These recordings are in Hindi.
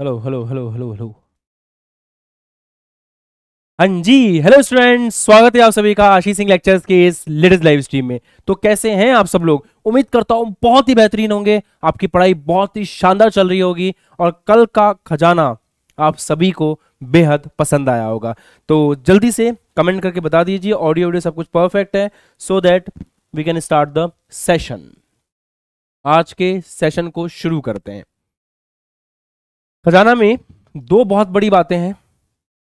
Hello hello hello hello hello हाँ जी हेलो स्टूडेंट्स स्वागत है आप सभी का आशीष सिंह लेक्चर्स के इस लेटेस्ट लाइव स्ट्रीम में तो कैसे हैं आप सब लोग उम्मीद करता हूं बहुत ही बेहतरीन होंगे आपकी पढ़ाई बहुत ही शानदार चल रही होगी और कल का खजाना आप सभी को बेहद पसंद आया होगा तो जल्दी से कमेंट करके बता दीजिए ऑडियो ऑडियो सब कुछ परफेक्ट है so that we can start the session आज के सेशन को शुरू करते हैं खजाना में दो बहुत बड़ी बातें हैं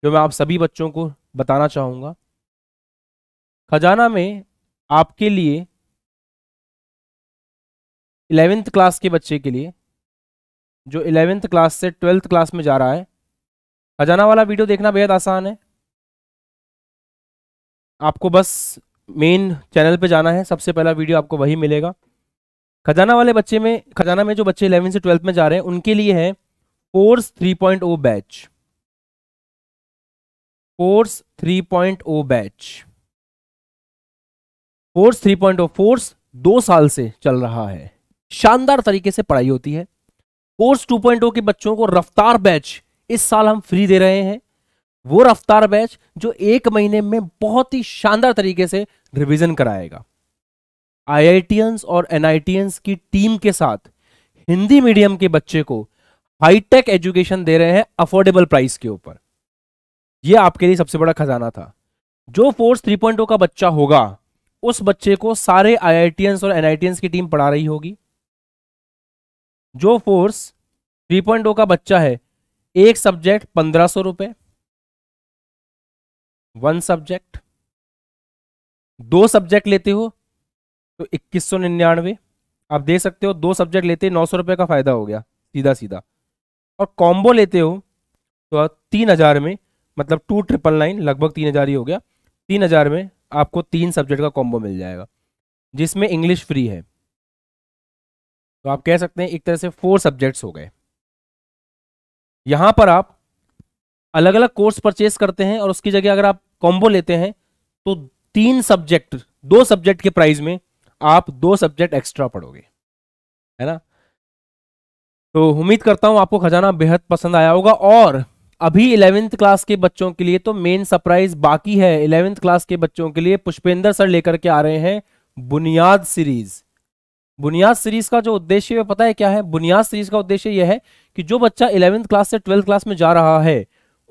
जो मैं आप सभी बच्चों को बताना चाहूँगा खजाना में आपके लिए इलेवेंथ क्लास के बच्चे के लिए जो इलेवेंथ क्लास से ट्वेल्थ क्लास में जा रहा है खजाना वाला वीडियो देखना बेहद आसान है आपको बस मेन चैनल पे जाना है सबसे पहला वीडियो आपको वही मिलेगा खजाना वाले बच्चे में खजाना में जो बच्चे इलेवेंथ से ट्वेल्थ में जा रहे हैं उनके लिए है course 3.0 batch course 3.0 batch course 3.0 फोर्स दो साल से चल रहा है शानदार तरीके से पढ़ाई होती है कोर्स 2.0 के बच्चों को रफ्तार बैच इस साल हम फ्री दे रहे हैं वो रफ्तार बैच जो एक महीने में बहुत ही शानदार तरीके से रिवीजन कराएगा आईआईटियंस और एनआईटीएंस की टीम के साथ हिंदी मीडियम के बच्चे को हाईटेक एजुकेशन दे रहे हैं अफोर्डेबल प्राइस के ऊपर ये आपके लिए सबसे बड़ा खजाना था जो फोर्स 3.0 का बच्चा होगा उस बच्चे को सारे आई और एनआईटीएंस की टीम पढ़ा रही होगी जो फोर्स 3.0 का बच्चा है एक सब्जेक्ट पंद्रह सौ रुपये वन सब्जेक्ट दो सब्जेक्ट लेते हो तो इक्कीस सौ निन्यानवे आप दे सकते हो दो सब्जेक्ट लेते नौ सौ रुपये का फायदा हो गया सीधा सीधा और कॉम्बो लेते हो तो तीन हज़ार में मतलब टू ट्रिपल नाइन लगभग तीन हज़ार ही हो गया तीन हज़ार में आपको तीन सब्जेक्ट का कॉम्बो मिल जाएगा जिसमें इंग्लिश फ्री है तो आप कह सकते हैं एक तरह से फोर सब्जेक्ट्स हो गए यहाँ पर आप अलग अलग कोर्स परचेस करते हैं और उसकी जगह अगर आप कॉम्बो लेते हैं तो तीन सब्जेक्ट दो सब्जेक्ट के प्राइस में आप दो सब्जेक्ट एक्स्ट्रा पढ़ोगे है ना तो उम्मीद करता हूँ आपको खजाना बेहद पसंद आया होगा और अभी इलेवेंथ क्लास के बच्चों के लिए तो मेन सरप्राइज बाकी है इलेवेंथ क्लास के बच्चों के लिए पुष्पेंद्र सर लेकर के आ रहे हैं बुनियाद सीरीज बुनियाद सीरीज का जो उद्देश्य है पता है क्या है बुनियाद सीरीज का उद्देश्य यह है कि जो बच्चा इलेवेंथ क्लास से ट्वेल्थ क्लास में जा रहा है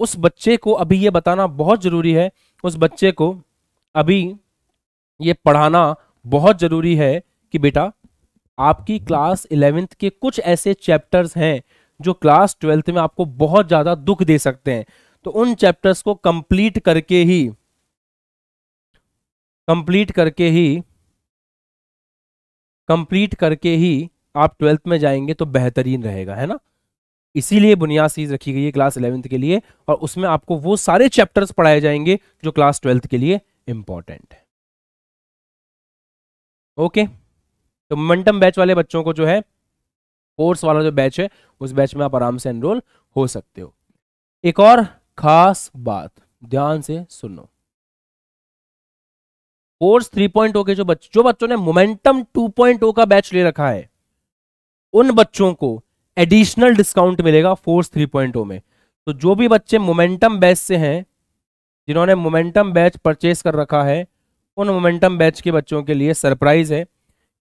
उस बच्चे को अभी ये बताना बहुत जरूरी है उस बच्चे को अभी ये पढ़ाना बहुत जरूरी है कि बेटा आपकी क्लास इलेवेंथ के कुछ ऐसे चैप्टर्स हैं जो क्लास ट्वेल्थ में आपको बहुत ज़्यादा दुख दे सकते हैं तो उन चैप्टर्स को कंप्लीट करके ही कंप्लीट करके ही कंप्लीट करके ही आप ट्वेल्थ में जाएंगे तो बेहतरीन रहेगा है ना इसीलिए बुनियाद चीज रखी गई है क्लास इलेवेंथ के लिए और उसमें आपको वो सारे चैप्टर्स पढ़ाए जाएंगे जो क्लास ट्वेल्थ के लिए इंपॉर्टेंट है ओके तो मोमेंटम बैच वाले बच्चों को जो है कोर्स वाला जो बैच है उस बैच में आप आराम से एनरोल हो सकते हो एक और खास बात ध्यान से सुनो कोर्स 3.0 के जो बच्चों जो बच्चों ने मोमेंटम 2.0 का बैच ले रखा है उन बच्चों को एडिशनल डिस्काउंट मिलेगा फोर्स 3.0 में तो जो भी बच्चे मोमेंटम बैच से हैं जिन्होंने मोमेंटम बैच परचेस कर रखा है उन मोमेंटम बैच के बच्चों के लिए सरप्राइज है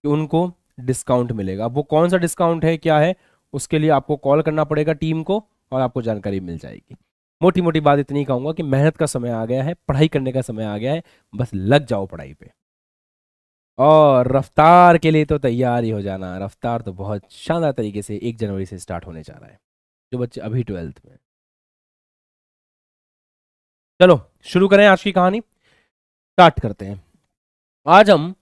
कि उनको डिस्काउंट मिलेगा वो कौन सा डिस्काउंट है क्या है उसके लिए आपको कॉल करना पड़ेगा टीम को और आपको जानकारी मिल जाएगी मोटी मोटी बात इतनी कहूँगा कि मेहनत का समय आ गया है पढ़ाई करने का समय आ गया है बस लग जाओ पढ़ाई पे और रफ्तार के लिए तो तैयार ही हो जाना रफ्तार तो बहुत शानदार तरीके से एक जनवरी से स्टार्ट होने जा रहा है जो बच्चे अभी ट्वेल्थ में चलो शुरू करें आज की कहानी स्टार्ट करते हैं आज हम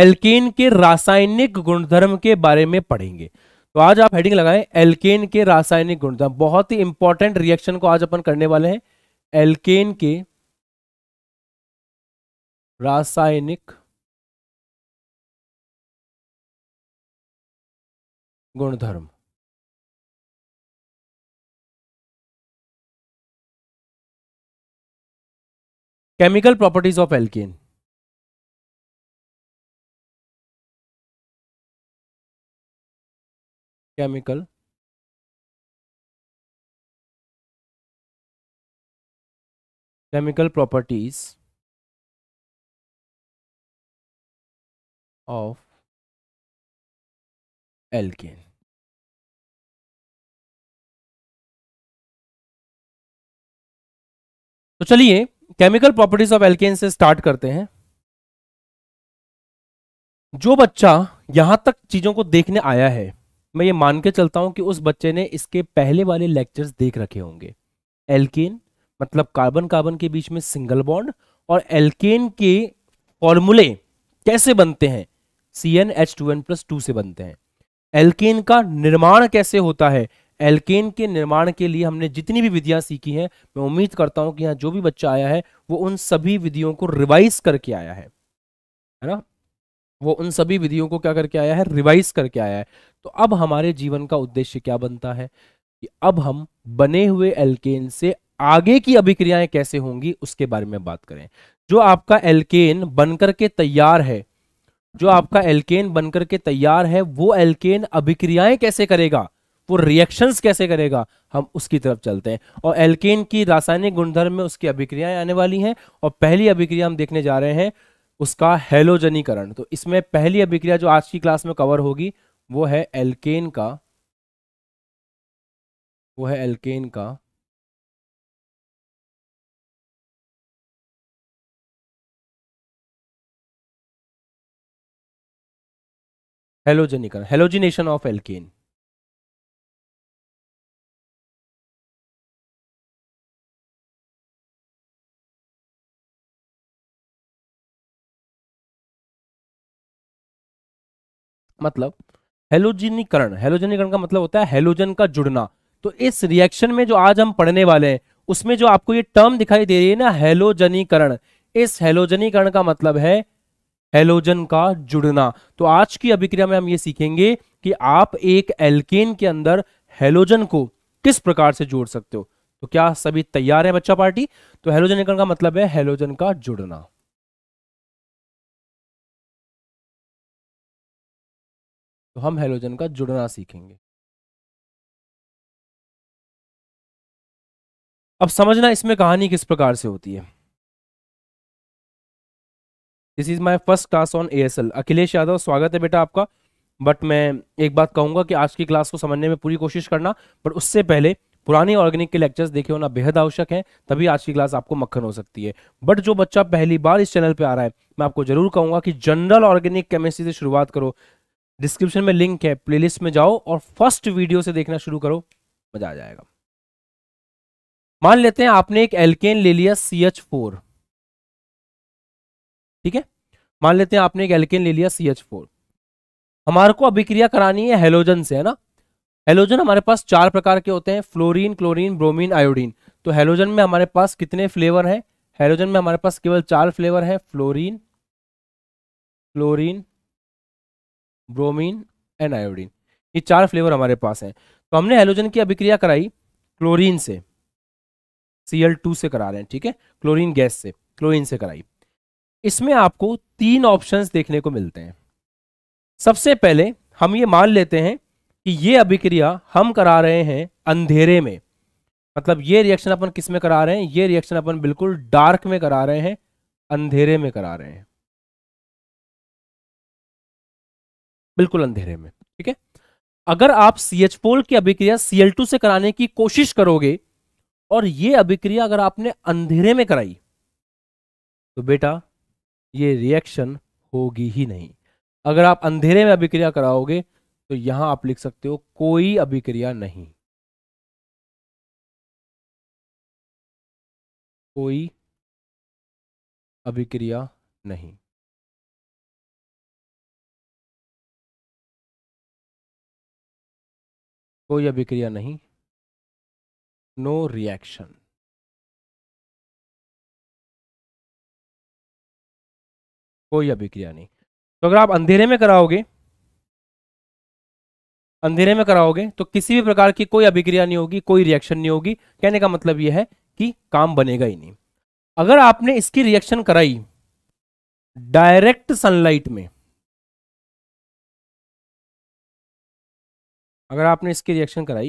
एल्केन के रासायनिक गुणधर्म के बारे में पढ़ेंगे तो आज आप हेडिंग लगाएं एल्केन के रासायनिक गुणधर्म बहुत ही इंपॉर्टेंट रिएक्शन को आज अपन करने वाले हैं एल्केन के रासायनिक गुणधर्म chemical properties of alkane chemical chemical properties of alkane तो चलिए केमिकल प्रॉपर्टीज ऑफ एल्केन से स्टार्ट करते हैं जो बच्चा यहां तक चीजों को देखने आया है मैं ये मान के चलता हूँ कि उस बच्चे ने इसके पहले वाले लेक्चर्स देख रखे होंगे एल्केन मतलब कार्बन कार्बन के बीच में सिंगल बॉन्ड और एल्केन के फॉर्मूले कैसे बनते हैं C N H two N plus two से बनते हैं एल्केन का निर्माण कैसे होता है एल्केन के निर्माण के लिए हमने जितनी भी विधियां सीखी हैं मैं उम्मीद करता हूं कि यहाँ जो भी बच्चा आया है वो उन सभी विधियों को रिवाइज करके आया है है ना वो उन सभी विधियों को क्या करके आया है रिवाइज करके आया है तो अब हमारे जीवन का उद्देश्य क्या बनता है कि अब हम बने हुए एल्केन से आगे की अभिक्रियाएं कैसे होंगी उसके बारे में बात करें जो आपका एल्केन बनकर के तैयार है जो आपका एल्केन बनकर के तैयार है वो एल्केन अभिक्रियाएं कैसे करेगा वो रिएक्शंस कैसे करेगा हम उसकी तरफ चलते हैं और एल्केन की रासायनिक गुणधर्म में उसकी अभिक्रियाएं आने वाली हैं और पहली अभिक्रिया हम देखने जा रहे हैं उसका हेलोजनीकरण तो इसमें पहली अभिक्रिया जो आज की क्लास में कवर होगी वो है एल्केन का वो है एल्केन का हेलोजनीकरण हेलोजिनेशन ऑफ एल्केन मतलब हेलोजनीकरण हेलोजनीकरण का मतलब होता है हेलोजन का जुड़ना तो इस रिएक्शन में जो आज हम पढ़ने वाले हैं उसमें जो आपको ये टर्म दिखाई दे रही है ना हेलोजनीकरण इस हेलोजनीकरण का मतलब है हेलोजन का जुड़ना तो आज की अभिक्रिया में हम ये सीखेंगे कि आप एक एल्केन के अंदर हेलोजन को किस प्रकार से जोड़ सकते हो तो क्या सभी तैयार है बच्चा पार्टी तो हेलोजनीकरण का मतलब है हेलोजन का जुड़ना तो हम हेलोजन का जुड़ना सीखेंगे अब समझना इसमें कहानी किस प्रकार से होती है this is my first class on ASL Akhilesh Yadav स्वागत है बेटा आपका बट मैं एक बात कहूंगा कि आज की क्लास को समझने में पूरी कोशिश करना बट उससे पहले पुरानी ऑर्गेनिक के लेक्चर्स देखे होना बेहद आवश्यक है तभी आज की क्लास आपको मक्खन हो सकती है बट जो बच्चा पहली बार इस चैनल पे आ रहा है मैं आपको जरूर कहूंगा कि जनरल ऑर्गेनिक केमिस्ट्री से शुरुआत करो डिस्क्रिप्शन में लिंक है प्लेलिस्ट में जाओ और फर्स्ट वीडियो से देखना शुरू करो मजा आ जाएगा मान लेते हैं आपने एक एल्केन ले लिया सी एच फोर ठीक है मान लेते हैं आपने एक एल्केन ले लिया सी एच फोर हमारे को अभिक्रिया करानी है हेलोजन से है ना हेलोजन हमारे पास चार प्रकार के होते हैं फ्लोरीन क्लोरीन ब्रोमीन आयोडीन तो हेलोजन में हमारे पास कितने फ्लेवर हैं हेलोजन में हमारे पास केवल चार फ्लेवर हैं fluorine chlorine bromine and iodine ये चार फ्लेवर हमारे पास हैं तो हमने हेलोजन की अभिक्रिया कराई क्लोरीन से Cl2 से करा रहे हैं ठीक है क्लोरीन गैस से क्लोरीन से कराई इसमें आपको तीन ऑप्शंस देखने को मिलते हैं सबसे पहले हम ये मान लेते हैं कि ये अभिक्रिया हम करा रहे हैं अंधेरे में मतलब ये रिएक्शन अपन किस में करा रहे हैं ये रिएक्शन अपन बिल्कुल डार्क में करा रहे हैं अंधेरे में करा रहे हैं बिल्कुल अंधेरे में ठीक है अगर आप सी एच पोल की अभिक्रिया टू से कराने की कोशिश करोगे और ये अभिक्रिया अगर आपने अंधेरे में कराई तो बेटा ये रिएक्शन होगी ही नहीं अगर आप अंधेरे में अभिक्रिया कराओगे तो यहां आप लिख सकते हो कोई अभिक्रिया नहीं कोई अभिक्रिया नहीं कोई अभिक्रिया नहीं नो रिएक्शन कोई अभिक्रिया नहीं तो अगर आप अंधेरे में कराओगे अंधेरे में कराओगे तो किसी भी प्रकार की कोई अभिक्रिया नहीं होगी कोई रिएक्शन नहीं होगी कहने का मतलब यह है कि काम बनेगा ही नहीं अगर आपने इसकी रिएक्शन कराई डायरेक्ट सनलाइट में अगर आपने इसकी रिएक्शन कराई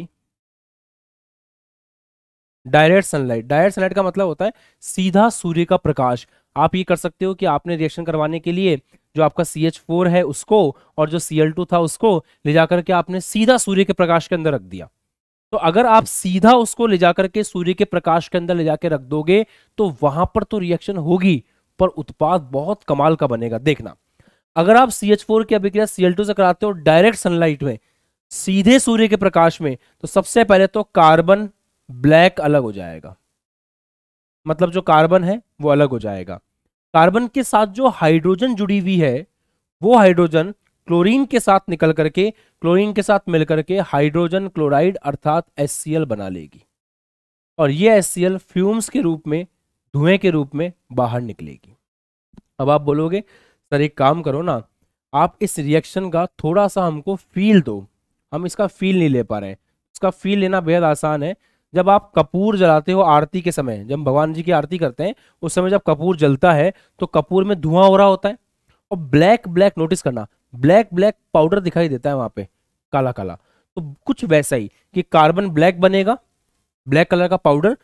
डायरेक्ट सनलाइट डायरेक्ट सनलाइट का मतलब होता है सीधा सूर्य का प्रकाश आप ये कर सकते हो कि आपने रिएक्शन करवाने के लिए जो आपका सी एच फोर है उसको और जो सी एल टू था उसको ले जाकर के आपने सीधा सूर्य के प्रकाश के अंदर रख दिया तो अगर आप सीधा उसको ले जाकर के सूर्य के प्रकाश के अंदर ले जाकर रख दोगे तो वहां पर तो रिएक्शन होगी पर उत्पाद बहुत कमाल का बनेगा देखना अगर आप सी एच फोर की अभिक्रिया सी एल टू से कराते हो डायरेक्ट सनलाइट में सीधे सूर्य के प्रकाश में तो सबसे पहले तो कार्बन ब्लैक अलग हो जाएगा मतलब जो कार्बन है वो अलग हो जाएगा कार्बन के साथ जो हाइड्रोजन जुड़ी हुई है वो हाइड्रोजन क्लोरीन के साथ निकल करके क्लोरीन के साथ मिलकर के हाइड्रोजन क्लोराइड अर्थात एस बना लेगी और ये एस फ्यूम्स के रूप में धुएं के रूप में बाहर निकलेगी अब आप बोलोगे सर एक काम करो ना आप इस रिएक्शन का थोड़ा सा हमको फील दो हम इसका फील नहीं ले पा रहे हैं इसका फील लेना बेहद आसान है जब आप कपूर जलाते हो आरती के समय जब भगवान जी की आरती करते हैं उस समय जब कपूर जलता है तो कपूर में धुआं हो रहा होता है और ब्लैक ब्लैक नोटिस करना ब्लैक ब्लैक पाउडर दिखाई देता है वहां पे काला काला तो कुछ वैसा ही कि कार्बन ब्लैक बनेगा ब्लैक कलर का पाउडर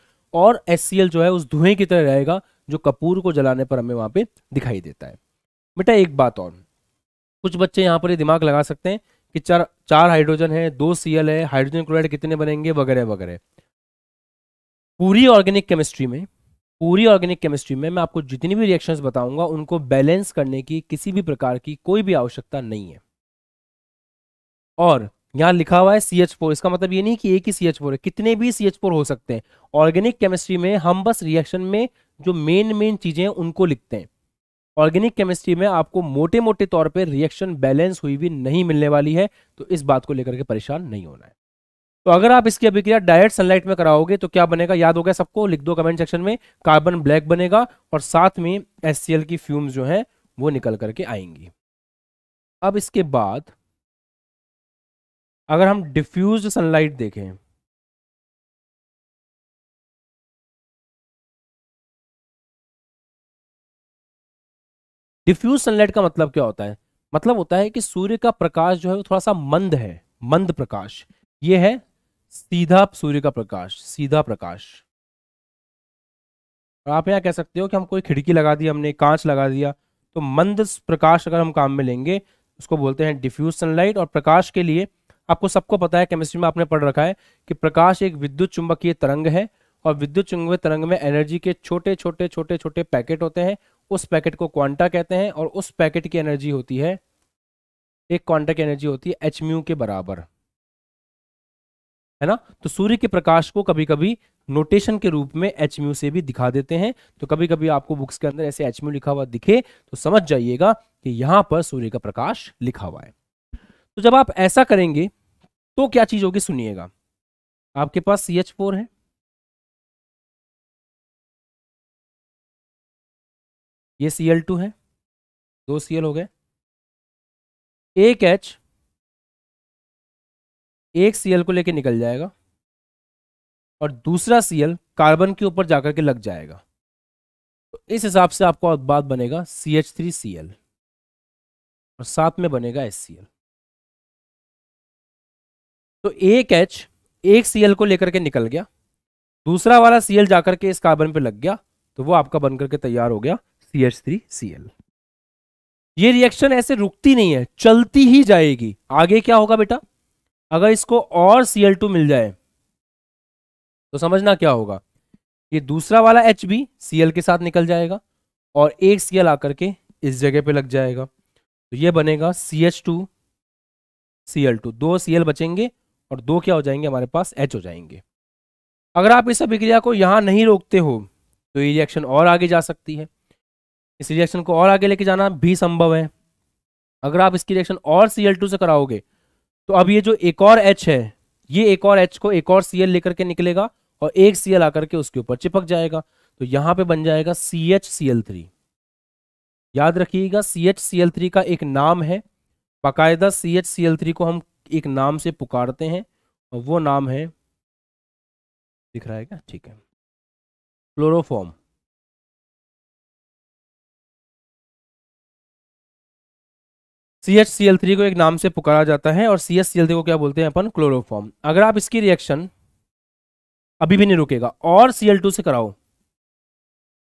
और एस जो है उस धुएं की तरह रहेगा जो कपूर को जलाने पर हमें वहां पे दिखाई देता है बेटा एक बात और कुछ बच्चे यहाँ पर ये दिमाग लगा सकते हैं कि चार चार हाइड्रोजन है दो सीएल है हाइड्रोजन क्लोराइड कितने बनेंगे वगैरह वगैरह पूरी ऑर्गेनिक केमिस्ट्री में पूरी ऑर्गेनिक केमिस्ट्री में मैं आपको जितनी भी रिएक्शंस बताऊंगा उनको बैलेंस करने की किसी भी प्रकार की कोई भी आवश्यकता नहीं है और यहाँ लिखा हुआ है सी एच फोर इसका मतलब ये नहीं कि एक ही सी एच फोर है कितने भी सी एच फोर हो सकते हैं ऑर्गेनिक केमिस्ट्री में हम बस रिएक्शन में जो मेन मेन चीजें हैं उनको लिखते हैं ऑर्गेनिक केमिस्ट्री में आपको मोटे मोटे तौर पर रिएक्शन बैलेंस हुई भी नहीं मिलने वाली है तो इस बात को लेकर के परेशान नहीं होना है तो अगर आप इसकी अभिक्रिया डायरेक्ट सनलाइट में कराओगे तो क्या बनेगा याद हो गया सबको लिख दो कमेंट सेक्शन में कार्बन ब्लैक बनेगा और साथ में एस की फ्यूम्स जो हैं वो निकल करके आएंगी अब इसके बाद अगर हम डिफ्यूज सनलाइट देखें डिफ्यूज सनलाइट का मतलब क्या होता है मतलब होता है कि सूर्य का प्रकाश जो है वो थोड़ा सा मंद है मंद प्रकाश ये है सीधा सूर्य का प्रकाश सीधा प्रकाश और आप यहाँ कह सकते हो कि हम कोई खिड़की लगा दी हमने कांच लगा दिया तो मंद प्रकाश अगर हम काम में लेंगे उसको बोलते हैं डिफ्यूज सनलाइट और प्रकाश के लिए आपको सबको पता है केमिस्ट्री में आपने पढ़ रखा है कि प्रकाश एक विद्युत चुंबकीय तरंग है और विद्युत चुंबकीय तरंग में एनर्जी के छोटे छोटे छोटे छोटे पैकेट होते हैं उस पैकेट को क्वांटा कहते हैं और उस पैकेट की एनर्जी होती है एक क्वांटा की एनर्जी होती है एच म्यू के बराबर है ना तो सूर्य के प्रकाश को कभी कभी नोटेशन के रूप में एच म्यू से भी दिखा देते हैं तो कभी कभी आपको बुक्स के अंदर ऐसे एच म्यू लिखा हुआ दिखे तो समझ जाइएगा कि यहां पर सूर्य का प्रकाश लिखा हुआ है तो जब आप ऐसा करेंगे तो क्या चीज होगी सुनिएगा आपके पास सी एच फोर है ये सी एल टू है दो सी एल हो गए एक एच एक सी एल को लेके निकल जाएगा और दूसरा सी एल कार्बन के ऊपर जाकर के लग जाएगा तो इस हिसाब से आपको बात बनेगा C H three C L और साथ में बनेगा एस सी एल तो एक एच एक सी एल को लेकर के निकल गया दूसरा वाला सी एल जाकर के इस कार्बन पे लग गया तो वो आपका बनकर के तैयार हो गया C H three C L ये रिएक्शन ऐसे रुकती नहीं है चलती ही जाएगी आगे क्या होगा बेटा अगर इसको और सी एल टू मिल जाए तो समझना क्या होगा ये दूसरा वाला एच बी सी एल के साथ निकल जाएगा और एक सी एल आकर के इस जगह पे लग जाएगा तो ये बनेगा C H two C L two दो सी एल बचेंगे और दो क्या हो जाएंगे हमारे पास एच हो जाएंगे अगर आप इस अभिक्रिया को यहाँ नहीं रोकते हो तो ये रिएक्शन और आगे जा सकती है इस रिएक्शन को और आगे लेके जाना भी संभव है अगर आप इसकी रिएक्शन और सी से कराओगे तो अब ये जो एक और एच है ये एक और एच को एक और सी लेकर के निकलेगा और एक सी एल आकर के उसके ऊपर चिपक जाएगा तो यहां पे बन जाएगा C H C L three याद रखिएगा C H C L three का एक नाम है बाकायदा C H C L three को हम एक नाम से पुकारते हैं और वो नाम है दिख रहा है क्या ठीक है chloroform C H C L three को एक नाम से पुकारा जाता है और C H C L three को क्या बोलते हैं अपन क्लोरोफॉर्म अगर आप इसकी रिएक्शन अभी भी नहीं रुकेगा और सी एल टू से कराओ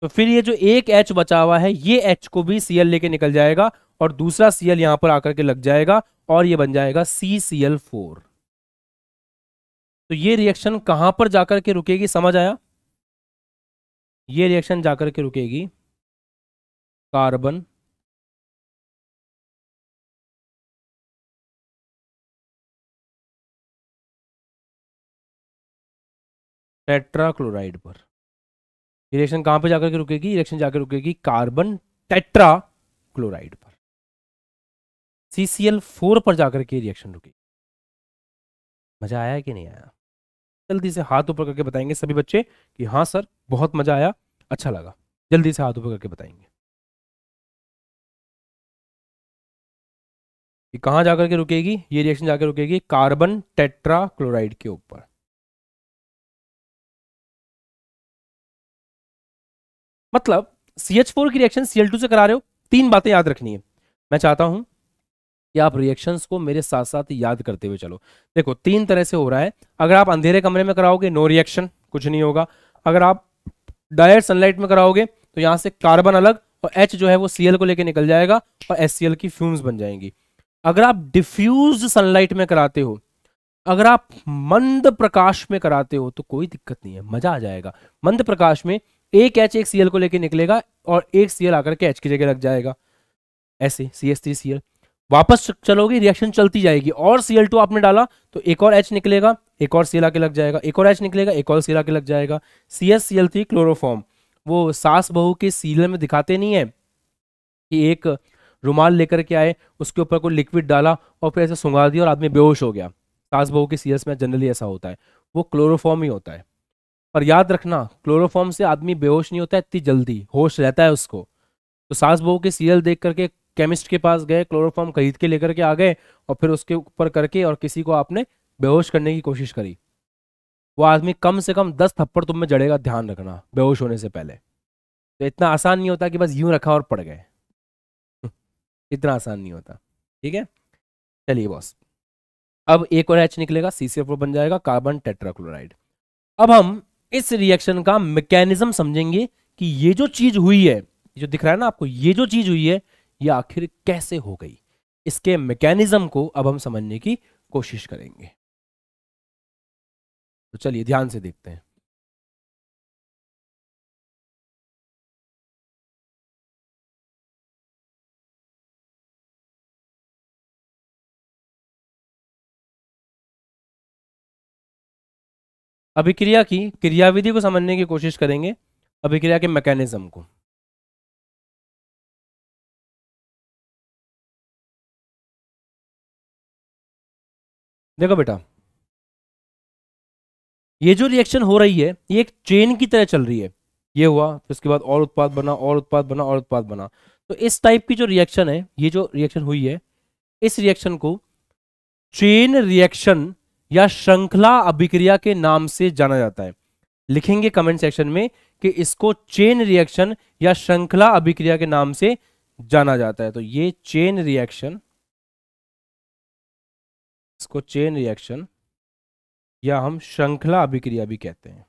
तो फिर ये जो एक एच बचा हुआ है ये एच को भी सी एल लेके निकल जाएगा और दूसरा सी एल यहां पर आकर के लग जाएगा और ये बन जाएगा सी सी एल फोर तो ये रिएक्शन कहां पर जाकर के रुकेगी समझ आया ये रिएक्शन जाकर के रुकेगी कार्बन टेट्राक्लोराइड पर रिएक्शन कहां पे जाकर के रुकेगी रिएक्शन जाकर रुकेगी कार्बन टेट्रा क्लोराइड पर फोर पर जाकर के रिएक्शन रुकेगी मजा आया कि नहीं आया जल्दी से हाथ ऊपर करके बताएंगे सभी बच्चे कि हाँ सर बहुत मजा आया अच्छा लगा जल्दी से हाथ ऊपर करके बताएंगे कि जाकर के रुकेगी ये रिएक्शन जाकर रुकेगी कार्बन टेट्रा क्लोराइड के ऊपर मतलब सी एच फोर की रिएक्शन सी एल टू से करा रहे हो तीन बातें याद रखनी है मैं चाहता हूं कि आप रिएक्शन को मेरे साथ साथ याद करते हुए चलो देखो तीन तरह से हो रहा है अगर आप अंधेरे कमरे में कराओगे नो रिएक्शन कुछ नहीं होगा अगर आप डायरेक्ट सनलाइट में कराओगे तो यहां से कार्बन अलग और एच जो है वो सीएल को लेके निकल जाएगा और एस की फ्यूम्स बन जाएंगी अगर आप डिफ्यूज सनलाइट में कराते हो अगर आप मंद प्रकाश में कराते हो तो कोई दिक्कत नहीं है मजा आ जाएगा मंद प्रकाश में एक एच एक सी को लेके निकलेगा और एक सी आकर के एच की जगह लग जाएगा ऐसे C S three C L वापस चलोगी रिएक्शन चलती जाएगी और सी एल टू आपने डाला तो एक और एच निकलेगा एक और सीएल आके लग जाएगा एक और एच निकलेगा एक और सीएल आके लग जाएगा C S C L three chloroform वो सास बहू के सीरियल में दिखाते नहीं है कि एक रुमाल लेकर के आए उसके ऊपर कोई लिक्विड डाला और फिर ऐसे सुंगा दिया और आदमी बेहोश हो गया सास बहू के सीरियल्स में जनरली ऐसा होता है वो क्लोरोफॉर्म ही होता है पर याद रखना क्लोरोफॉर्म से आदमी बेहोश नहीं होता इतनी जल्दी होश रहता है उसको तो सास बहू के सीरियल देख करके केमिस्ट के पास गए क्लोरोफॉर्म खरीद के लेकर के आ गए और फिर उसके ऊपर करके और किसी को आपने बेहोश करने की कोशिश करी वो आदमी कम से कम दस थप्पड़ तुम में जड़ेगा ध्यान रखना बेहोश होने से पहले तो इतना आसान नहीं होता कि बस यूं रखा और पड़ गए इतना आसान नहीं होता ठीक है चलिए बॉस अब एक और एच निकलेगा सी बन जाएगा कार्बन टेट्राक्लोराइड अब हम इस रिएक्शन का मैकेनिज्म समझेंगे कि ये जो चीज हुई है जो दिख रहा है ना आपको ये जो चीज हुई है ये आखिर कैसे हो गई इसके मैकेनिज्म को अब हम समझने की कोशिश करेंगे तो चलिए ध्यान से देखते हैं अभिक्रिया की क्रियाविधि को समझने की कोशिश करेंगे अभिक्रिया के मैकेनिज्म को देखो बेटा ये जो रिएक्शन हो रही है ये एक चेन की तरह चल रही है ये हुआ फिर उसके बाद और उत्पाद बना और उत्पाद बना और उत्पाद बना तो इस टाइप की जो रिएक्शन है ये जो रिएक्शन हुई है इस रिएक्शन को चेन रिएक्शन या श्रृंखला अभिक्रिया के नाम से जाना जाता है लिखेंगे कमेंट सेक्शन में कि इसको चेन रिएक्शन या श्रृंखला अभिक्रिया के नाम से जाना जाता है तो ये चेन रिएक्शन इसको चेन रिएक्शन या हम श्रृंखला अभिक्रिया भी कहते हैं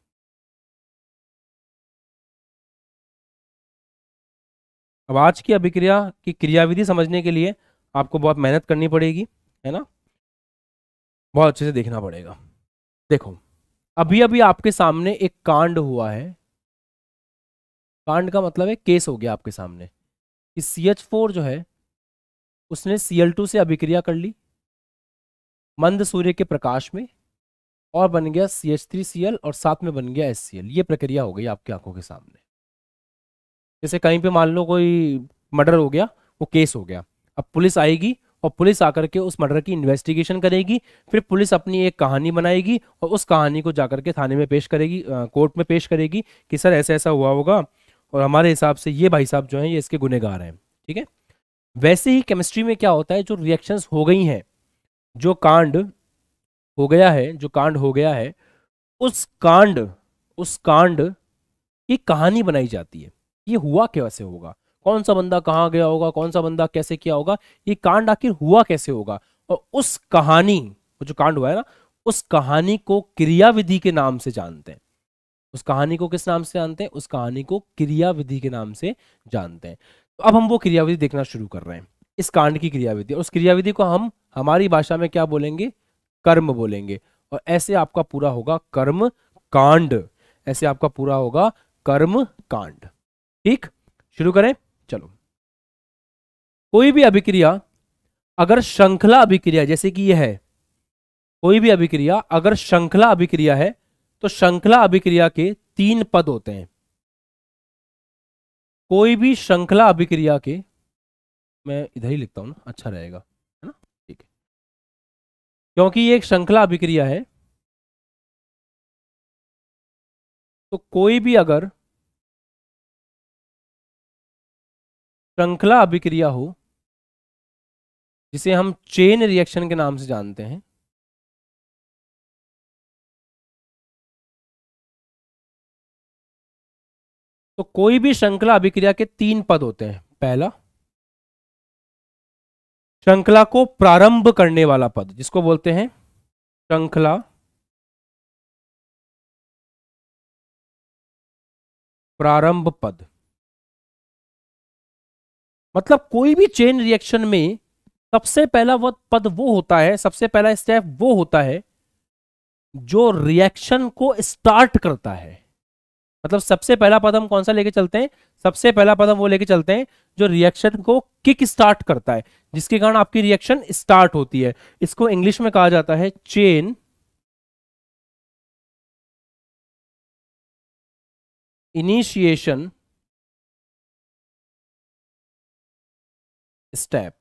अब आज की अभिक्रिया की क्रियाविधि समझने के लिए आपको बहुत मेहनत करनी पड़ेगी है ना बहुत अच्छे से देखना पड़ेगा देखो अभी अभी आपके सामने एक कांड हुआ है कांड का मतलब है केस हो गया आपके सामने कि सी एच फोर जो है उसने सी एल टू से अभिक्रिया कर ली मंद सूर्य के प्रकाश में और बन गया C H three C L और साथ में बन गया एस सी एल ये प्रक्रिया हो गई आपकी आंखों के सामने जैसे कहीं पे मान लो कोई मर्डर हो गया वो केस हो गया अब पुलिस आएगी और पुलिस आकर के उस मर्डर की इन्वेस्टिगेशन करेगी फिर पुलिस अपनी एक कहानी बनाएगी और उस कहानी को जाकर के थाने में पेश करेगी कोर्ट में पेश करेगी कि सर ऐसा ऐसा हुआ होगा और हमारे हिसाब से ये भाई साहब जो हैं ये इसके गुनेगार हैं ठीक है वैसे ही केमिस्ट्री में क्या होता है जो रिएक्शंस हो गई हैं जो कांड हो गया है जो कांड हो गया है उस कांड उस कांड की कहानी बनाई जाती है ये हुआ कैसे होगा कौन सा बंदा कहाँ गया होगा कौन सा बंदा कैसे किया होगा ये कांड आखिर हुआ कैसे होगा और उस कहानी वो जो कांड हुआ है ना उस कहानी को क्रियाविधि के नाम से जानते हैं उस कहानी को किस नाम से जानते हैं उस कहानी को क्रियाविधि के नाम से जानते हैं तो अब हम वो क्रियाविधि देखना शुरू कर रहे हैं इस कांड की क्रियाविधि उस क्रियाविधि को हम हमारी भाषा में क्या बोलेंगे कर्म बोलेंगे और ऐसे आपका पूरा होगा कर्म कांड ऐसे आपका पूरा होगा कर्म कांड ठीक शुरू करें कोई भी अभिक्रिया अगर श्रृंखला अभिक्रिया जैसे कि यह है कोई भी अभिक्रिया अगर श्रृंखला अभिक्रिया है तो श्रृंखला अभिक्रिया के तीन पद होते हैं कोई भी श्रृंखला अभिक्रिया के मैं इधर ही लिखता हूं ना अच्छा रहेगा है ना ठीक है क्योंकि ये एक श्रृंखला अभिक्रिया है तो कोई भी अगर श्रृंखला अभिक्रिया हो जिसे हम चेन रिएक्शन के नाम से जानते हैं तो कोई भी श्रृंखला अभिक्रिया के तीन पद होते हैं पहला श्रृंखला को प्रारंभ करने वाला पद जिसको बोलते हैं श्रृंखला प्रारंभ पद मतलब कोई भी चेन रिएक्शन में सबसे पहला वो पद वो होता है सबसे पहला स्टेप वो होता है जो रिएक्शन को स्टार्ट करता है मतलब सबसे पहला पद हम कौन सा लेके चलते हैं सबसे पहला पद हम वो लेके चलते हैं जो रिएक्शन को किक स्टार्ट करता है जिसके कारण आपकी रिएक्शन स्टार्ट होती है इसको इंग्लिश में कहा जाता है चेन इनिशिएशन स्टेप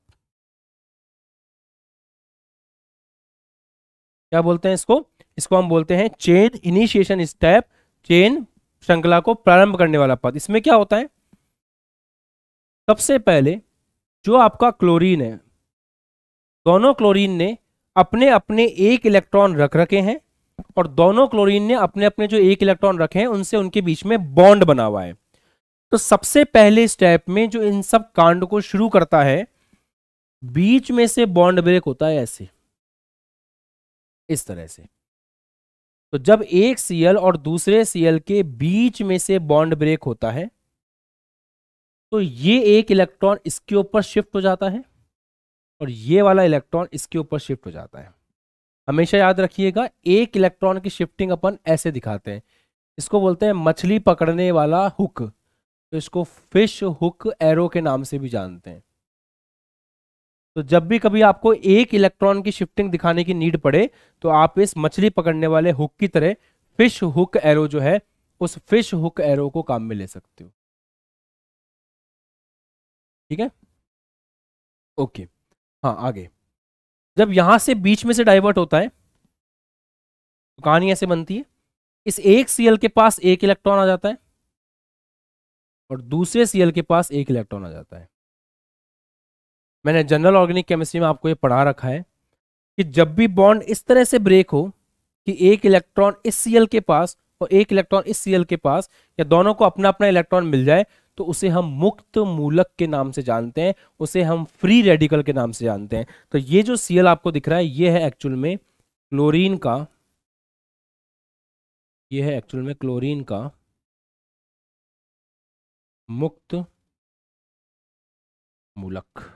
क्या बोलते हैं इसको इसको हम बोलते हैं चेन इनिशिएशन स्टेप चेन श्रृंखला को प्रारंभ करने वाला पद इसमें क्या होता है सबसे पहले जो आपका क्लोरीन है दोनों क्लोरीन ने अपने अपने एक इलेक्ट्रॉन रख रखे हैं और दोनों क्लोरीन ने अपने अपने जो एक इलेक्ट्रॉन रखे हैं उनसे उनके बीच में बॉन्ड बना हुआ है तो सबसे पहले स्टेप में जो इन सब कांड को शुरू करता है बीच में से बॉन्ड ब्रेक होता है ऐसे इस तरह से तो जब एक सीएल और दूसरे सीएल के बीच में से बॉन्ड ब्रेक होता है तो ये एक इलेक्ट्रॉन इसके ऊपर शिफ्ट हो जाता है और ये वाला इलेक्ट्रॉन इसके ऊपर शिफ्ट हो जाता है हमेशा याद रखिएगा एक इलेक्ट्रॉन की शिफ्टिंग अपन ऐसे दिखाते हैं इसको बोलते हैं मछली पकड़ने वाला हुक तो इसको फिश हुक एरो के नाम से भी जानते हैं तो जब भी कभी आपको एक इलेक्ट्रॉन की शिफ्टिंग दिखाने की नीड पड़े तो आप इस मछली पकड़ने वाले हुक की तरह फिश हुक एरो जो है उस फिश हुक एरो को काम में ले सकते हो ठीक है ओके हाँ आगे जब यहां से बीच में से डाइवर्ट होता है तो कहानी ऐसे बनती है इस एक सीएल के पास एक इलेक्ट्रॉन आ जाता है और दूसरे सीएल के पास एक इलेक्ट्रॉन आ जाता है मैंने जनरल ऑर्गेनिक केमिस्ट्री में आपको ये पढ़ा रखा है कि जब भी बॉन्ड इस तरह से ब्रेक हो कि एक इलेक्ट्रॉन इस सीएल के पास और एक इलेक्ट्रॉन इस सीएल के पास या दोनों को अपना अपना इलेक्ट्रॉन मिल जाए तो उसे हम मुक्त मूलक के नाम से जानते हैं उसे हम फ्री रेडिकल के नाम से जानते हैं तो ये जो सीएल आपको दिख रहा है ये है एक्चुअल में क्लोरीन का ये है एक्चुअल में क्लोरीन का मुक्त मूलक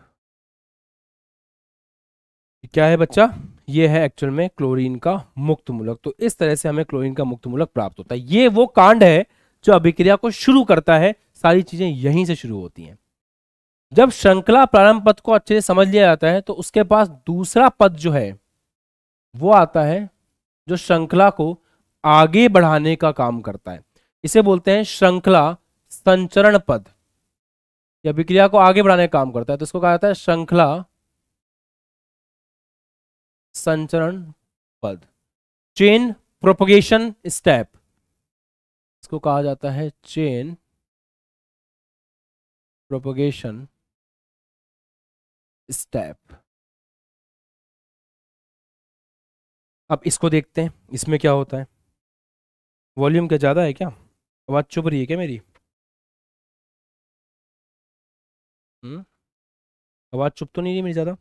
क्या है बच्चा ये है एक्चुअल में क्लोरीन का मुक्त मूलक तो इस तरह से हमें क्लोरीन का मुक्त मूलक प्राप्त होता है ये वो कांड है जो अभिक्रिया को शुरू करता है सारी चीजें यहीं से शुरू होती हैं जब श्रृंखला प्रारंभ पद को अच्छे से समझ लिया जाता है तो उसके पास दूसरा पद जो है वो आता है जो श्रृंखला को आगे बढ़ाने का काम करता है इसे बोलते हैं श्रृंखला संचरण पद अभिक्रिया को आगे बढ़ाने का काम करता है तो इसको कहा जाता है श्रृंखला संचरण पद चेन प्रोपोगेशन स्टेप इसको कहा जाता है चेन प्रोपोगेशन स्टेप अब इसको देखते हैं इसमें क्या होता है वॉल्यूम क्या ज़्यादा है क्या आवाज़ चुप रही है क्या मेरी हम्म? आवाज़ चुप तो नहीं रही मेरी ज़्यादा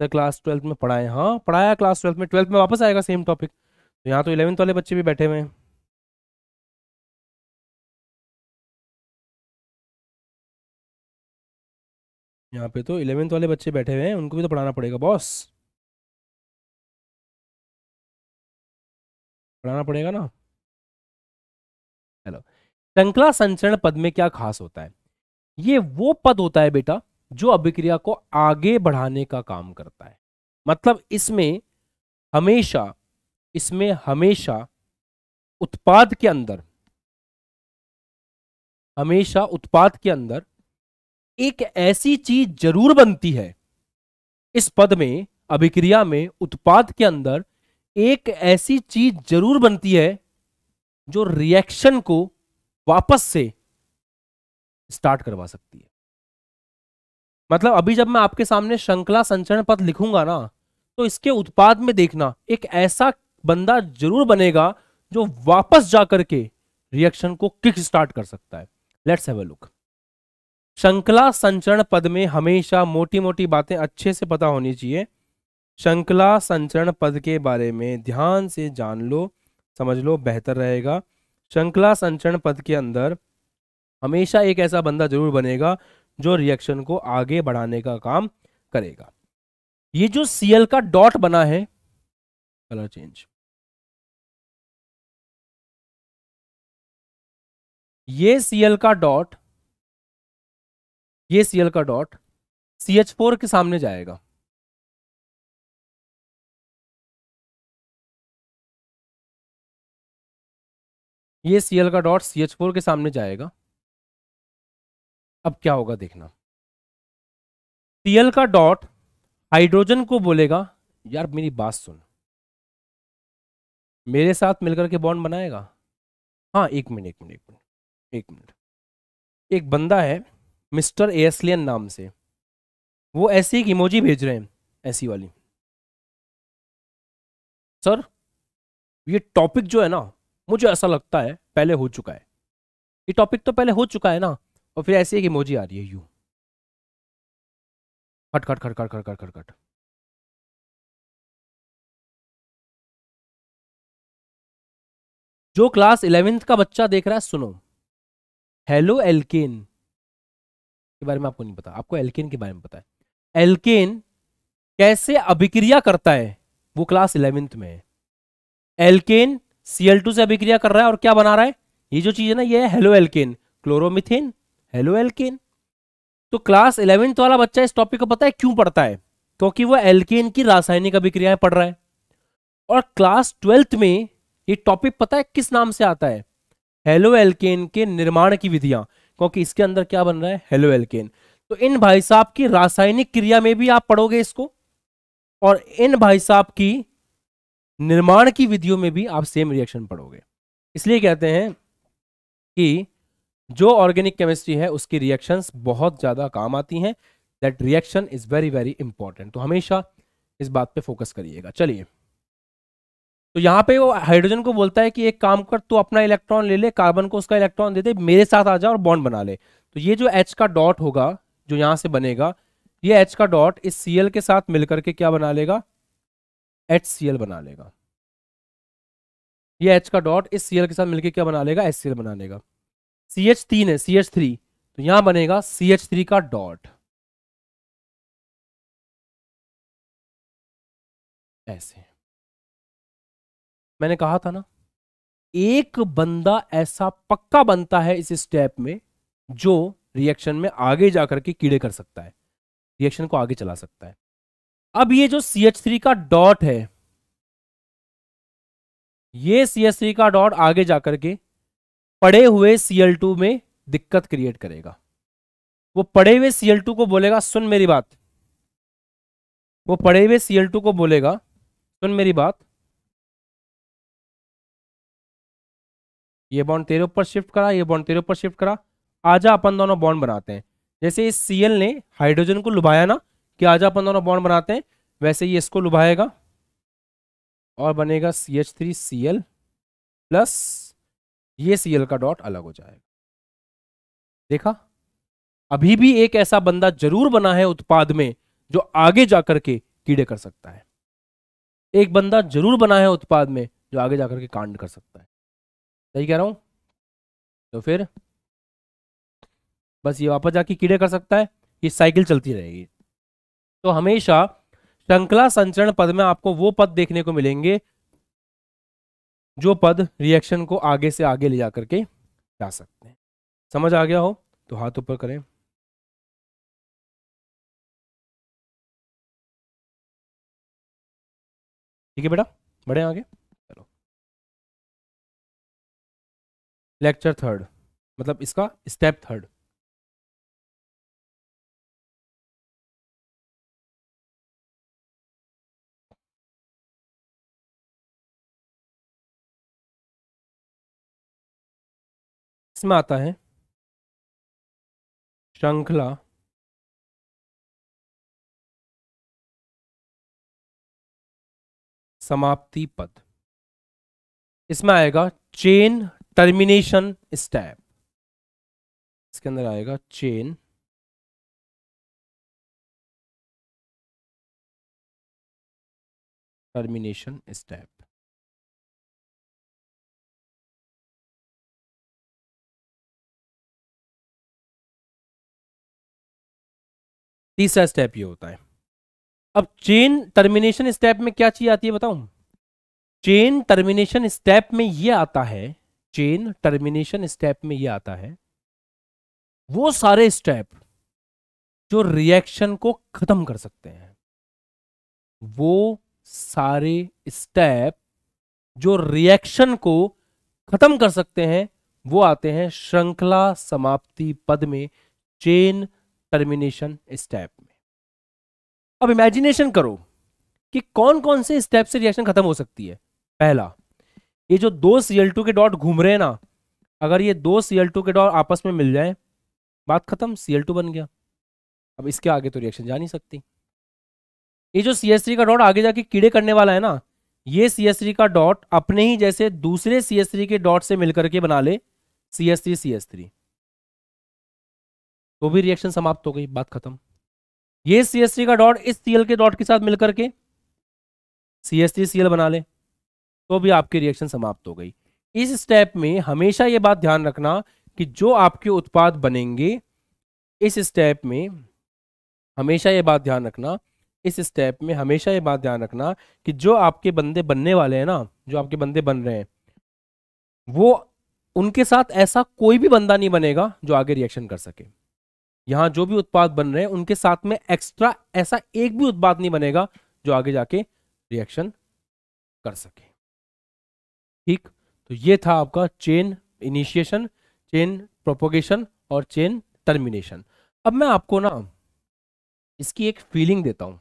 सर क्लास ट्वेल्थ में पढ़ाए हाँ पढ़ाया क्लास ट्वेल्थ में ट्वेल्थ में वापस आएगा सेम टॉपिक तो यहाँ तो इलेवंथ वाले बच्चे भी बैठे हुए हैं यहाँ पे तो इलेवेंथ वाले बच्चे बैठे हुए हैं उनको भी तो पढ़ाना पड़ेगा बॉस पढ़ाना पड़ेगा ना चलो श्रृंखला संचरण पद में क्या खास होता है ये वो पद होता है बेटा जो अभिक्रिया को आगे बढ़ाने का काम करता है मतलब इसमें हमेशा इसमें हमेशा उत्पाद के अंदर हमेशा उत्पाद के अंदर एक ऐसी चीज जरूर बनती है इस पद में अभिक्रिया में उत्पाद के अंदर एक ऐसी चीज जरूर बनती है जो रिएक्शन को वापस से स्टार्ट करवा सकती है मतलब अभी जब मैं आपके सामने श्रृंखला संचरण पथ लिखूंगा ना तो इसके उत्पाद में देखना एक ऐसा बंदा जरूर बनेगा जो वापस जा करके रिएक्शन को किक स्टार्ट कर सकता है लेट्स हैव अ लुक श्रृंखला संचरण पद में हमेशा मोटी मोटी बातें अच्छे से पता होनी चाहिए श्रृंखला संचरण पद के बारे में ध्यान से जान लो समझ लो बेहतर रहेगा श्रृंखला संचरण पद के अंदर हमेशा एक ऐसा बंदा जरूर बनेगा जो रिएक्शन को आगे बढ़ाने का काम करेगा ये जो सीएल का डॉट बना है कलर चेंज ये सीएल का डॉट ये सीएल का डॉट सी एच फोर के सामने जाएगा ये सीएल का डॉट सी एच फोर के सामने जाएगा अब क्या होगा देखना सीएल का डॉट हाइड्रोजन को बोलेगा यार मेरी बात सुन मेरे साथ मिलकर के बॉन्ड बनाएगा हाँ एक मिनट एक मिनट एक मिनट एक मिनट एक बंदा है मिस्टर एसलियन नाम से वो ऐसी एक इमोजी भेज रहे हैं ऐसी वाली सर ये टॉपिक जो है ना मुझे ऐसा लगता है पहले हो चुका है ये टॉपिक तो पहले हो चुका है ना और फिर ऐसी एक इमोजी आ रही है यू खट खट खट खट खट खट खट जो क्लास इलेवेंथ का बच्चा देख रहा है सुनो हेलो एल्केन के बारे में आपको नहीं पता आपको एल्केन के बारे में पता है एल्केन कैसे अभिक्रिया करता है वो क्लास इलेवेंथ में है एल्केन सीएल टू से अभिक्रिया कर रहा है और क्या बना रहा है ये जो चीज है ना ये है haloalkane chloromethane haloalkane तो क्लास इलेवेंथ वाला बच्चा इस टॉपिक को पता है क्यों पढ़ता है क्योंकि वो एल्केन की रासायनिक अभिक्रियाएं पढ़ रहा है और क्लास ट्वेल्थ में ये टॉपिक पता है किस नाम से आता है हेलो एल्केन के निर्माण की विधियां क्योंकि इसके अंदर क्या बन रहा है हेलो एल्केन तो इन भाई साहब की रासायनिक क्रिया में भी आप पढ़ोगे इसको और इन भाई साहब की निर्माण की विधियों में भी आप सेम रिएक्शन पढ़ोगे इसलिए कहते हैं कि जो ऑर्गेनिक केमिस्ट्री है उसकी रिएक्शंस बहुत ज़्यादा काम आती हैं that reaction is very very important तो हमेशा इस बात पे फोकस करिएगा चलिए तो यहाँ पे वो हाइड्रोजन को बोलता है कि एक काम कर तू अपना इलेक्ट्रॉन ले ले कार्बन को उसका इलेक्ट्रॉन दे दे मेरे साथ आ जा और बॉन्ड बना ले तो ये जो एच का डॉट होगा जो यहाँ से बनेगा ये एच का डॉट इस सी के साथ मिलकर के क्या बना लेगा एच बना लेगा ये एच का डॉट इस सी के साथ मिलकर क्या बना लेगा एच बना लेगा सी एच तीन है सी एच थ्री तो यहां बनेगा सी एच थ्री का डॉट ऐसे मैंने कहा था ना एक बंदा ऐसा पक्का बनता है इस स्टेप में जो रिएक्शन में आगे जाकर के कीड़े कर सकता है रिएक्शन को आगे चला सकता है अब ये जो सी एच थ्री का डॉट है ये सी एच थ्री का डॉट आगे जाकर के पड़े हुए टू में दिक्कत क्रिएट करेगा वो पड़े हुए टू को बोलेगा सुन मेरी बात वो पड़े हुए टू को बोलेगा सुन मेरी बात ये बॉन्ड तेरे ऊपर शिफ्ट करा ये बॉन्ड तेरे ऊपर शिफ्ट करा आजा अपन दोनों बॉन्ड बनाते हैं जैसे इस सीएल ने हाइड्रोजन को लुभाया ना कि आजा अपन दोनों बॉन्ड बनाते हैं वैसे ही इसको लुभाएगा और बनेगा C H three C L plus ये सीएल का डॉट अलग हो जाएगा देखा अभी भी एक ऐसा बंदा जरूर बना है उत्पाद में जो आगे जाकर के कीड़े कर सकता है एक बंदा जरूर बना है उत्पाद में जो आगे जाकर के कांड कर सकता है सही कह रहा हूं तो फिर बस ये वापस जाके कीड़े कर सकता है ये साइकिल चलती रहेगी तो हमेशा श्रृंखला संचरण पद में आपको वो पद देखने को मिलेंगे जो पद रिएक्शन को आगे से आगे ले जा करके जा सकते हैं समझ आ गया हो तो हाथ ऊपर करें ठीक है बेटा बढ़े आगे चलो लेक्चर थर्ड मतलब इसका स्टेप थर्ड में आता है श्रृंखला समाप्ति पद इसमें आएगा चेन टर्मिनेशन स्टैप इसके अंदर आएगा चेन टर्मिनेशन स्टैप तीसरा स्टेप ये होता है अब चेन टर्मिनेशन स्टेप में क्या चीज आती है बताऊं चेन टर्मिनेशन स्टेप में ये आता है चेन टर्मिनेशन स्टेप में ये आता है वो सारे स्टेप जो रिएक्शन को खत्म कर सकते हैं वो सारे स्टेप जो रिएक्शन को खत्म कर सकते हैं वो आते हैं श्रृंखला समाप्ति पद में चेन टर्मिनेशन स्टेप में अब इमेजिनेशन करो कि कौन कौन से स्टेप से रिएक्शन खत्म हो सकती है पहला ये जो दो सी के डॉट घूम रहे हैं ना अगर ये दो सी के डॉट आपस में मिल जाए बात खत्म सी बन गया अब इसके आगे तो रिएक्शन जा नहीं सकती ये जो सी का डॉट आगे जाके कीड़े करने वाला है ना ये सी का डॉट अपने ही जैसे दूसरे सी के डॉट से मिलकर के बना ले C S three C S three तो भी रिएक्शन समाप्त हो गई बात खत्म ये सी का डॉट इस सी के डॉट के साथ मिलकर के सी एस बना ले तो भी आपकी रिएक्शन समाप्त हो गई इस स्टेप में हमेशा ये बात ध्यान रखना कि जो आपके उत्पाद बनेंगे इस स्टेप में हमेशा ये बात ध्यान रखना इस स्टेप में हमेशा ये बात ध्यान रखना कि जो आपके बंदे बनने वाले हैं ना जो आपके बंदे बन रहे हैं वो उनके साथ ऐसा कोई भी बंदा नहीं बनेगा जो आगे रिएक्शन कर सके यहां जो भी उत्पाद बन रहे हैं उनके साथ में एक्स्ट्रा ऐसा एक भी उत्पाद नहीं बनेगा जो आगे जाके रिएक्शन कर सके ठीक तो ये था आपका चेन इनिशिएशन चेन प्रोपोगेशन और चेन टर्मिनेशन अब मैं आपको ना इसकी एक फीलिंग देता हूं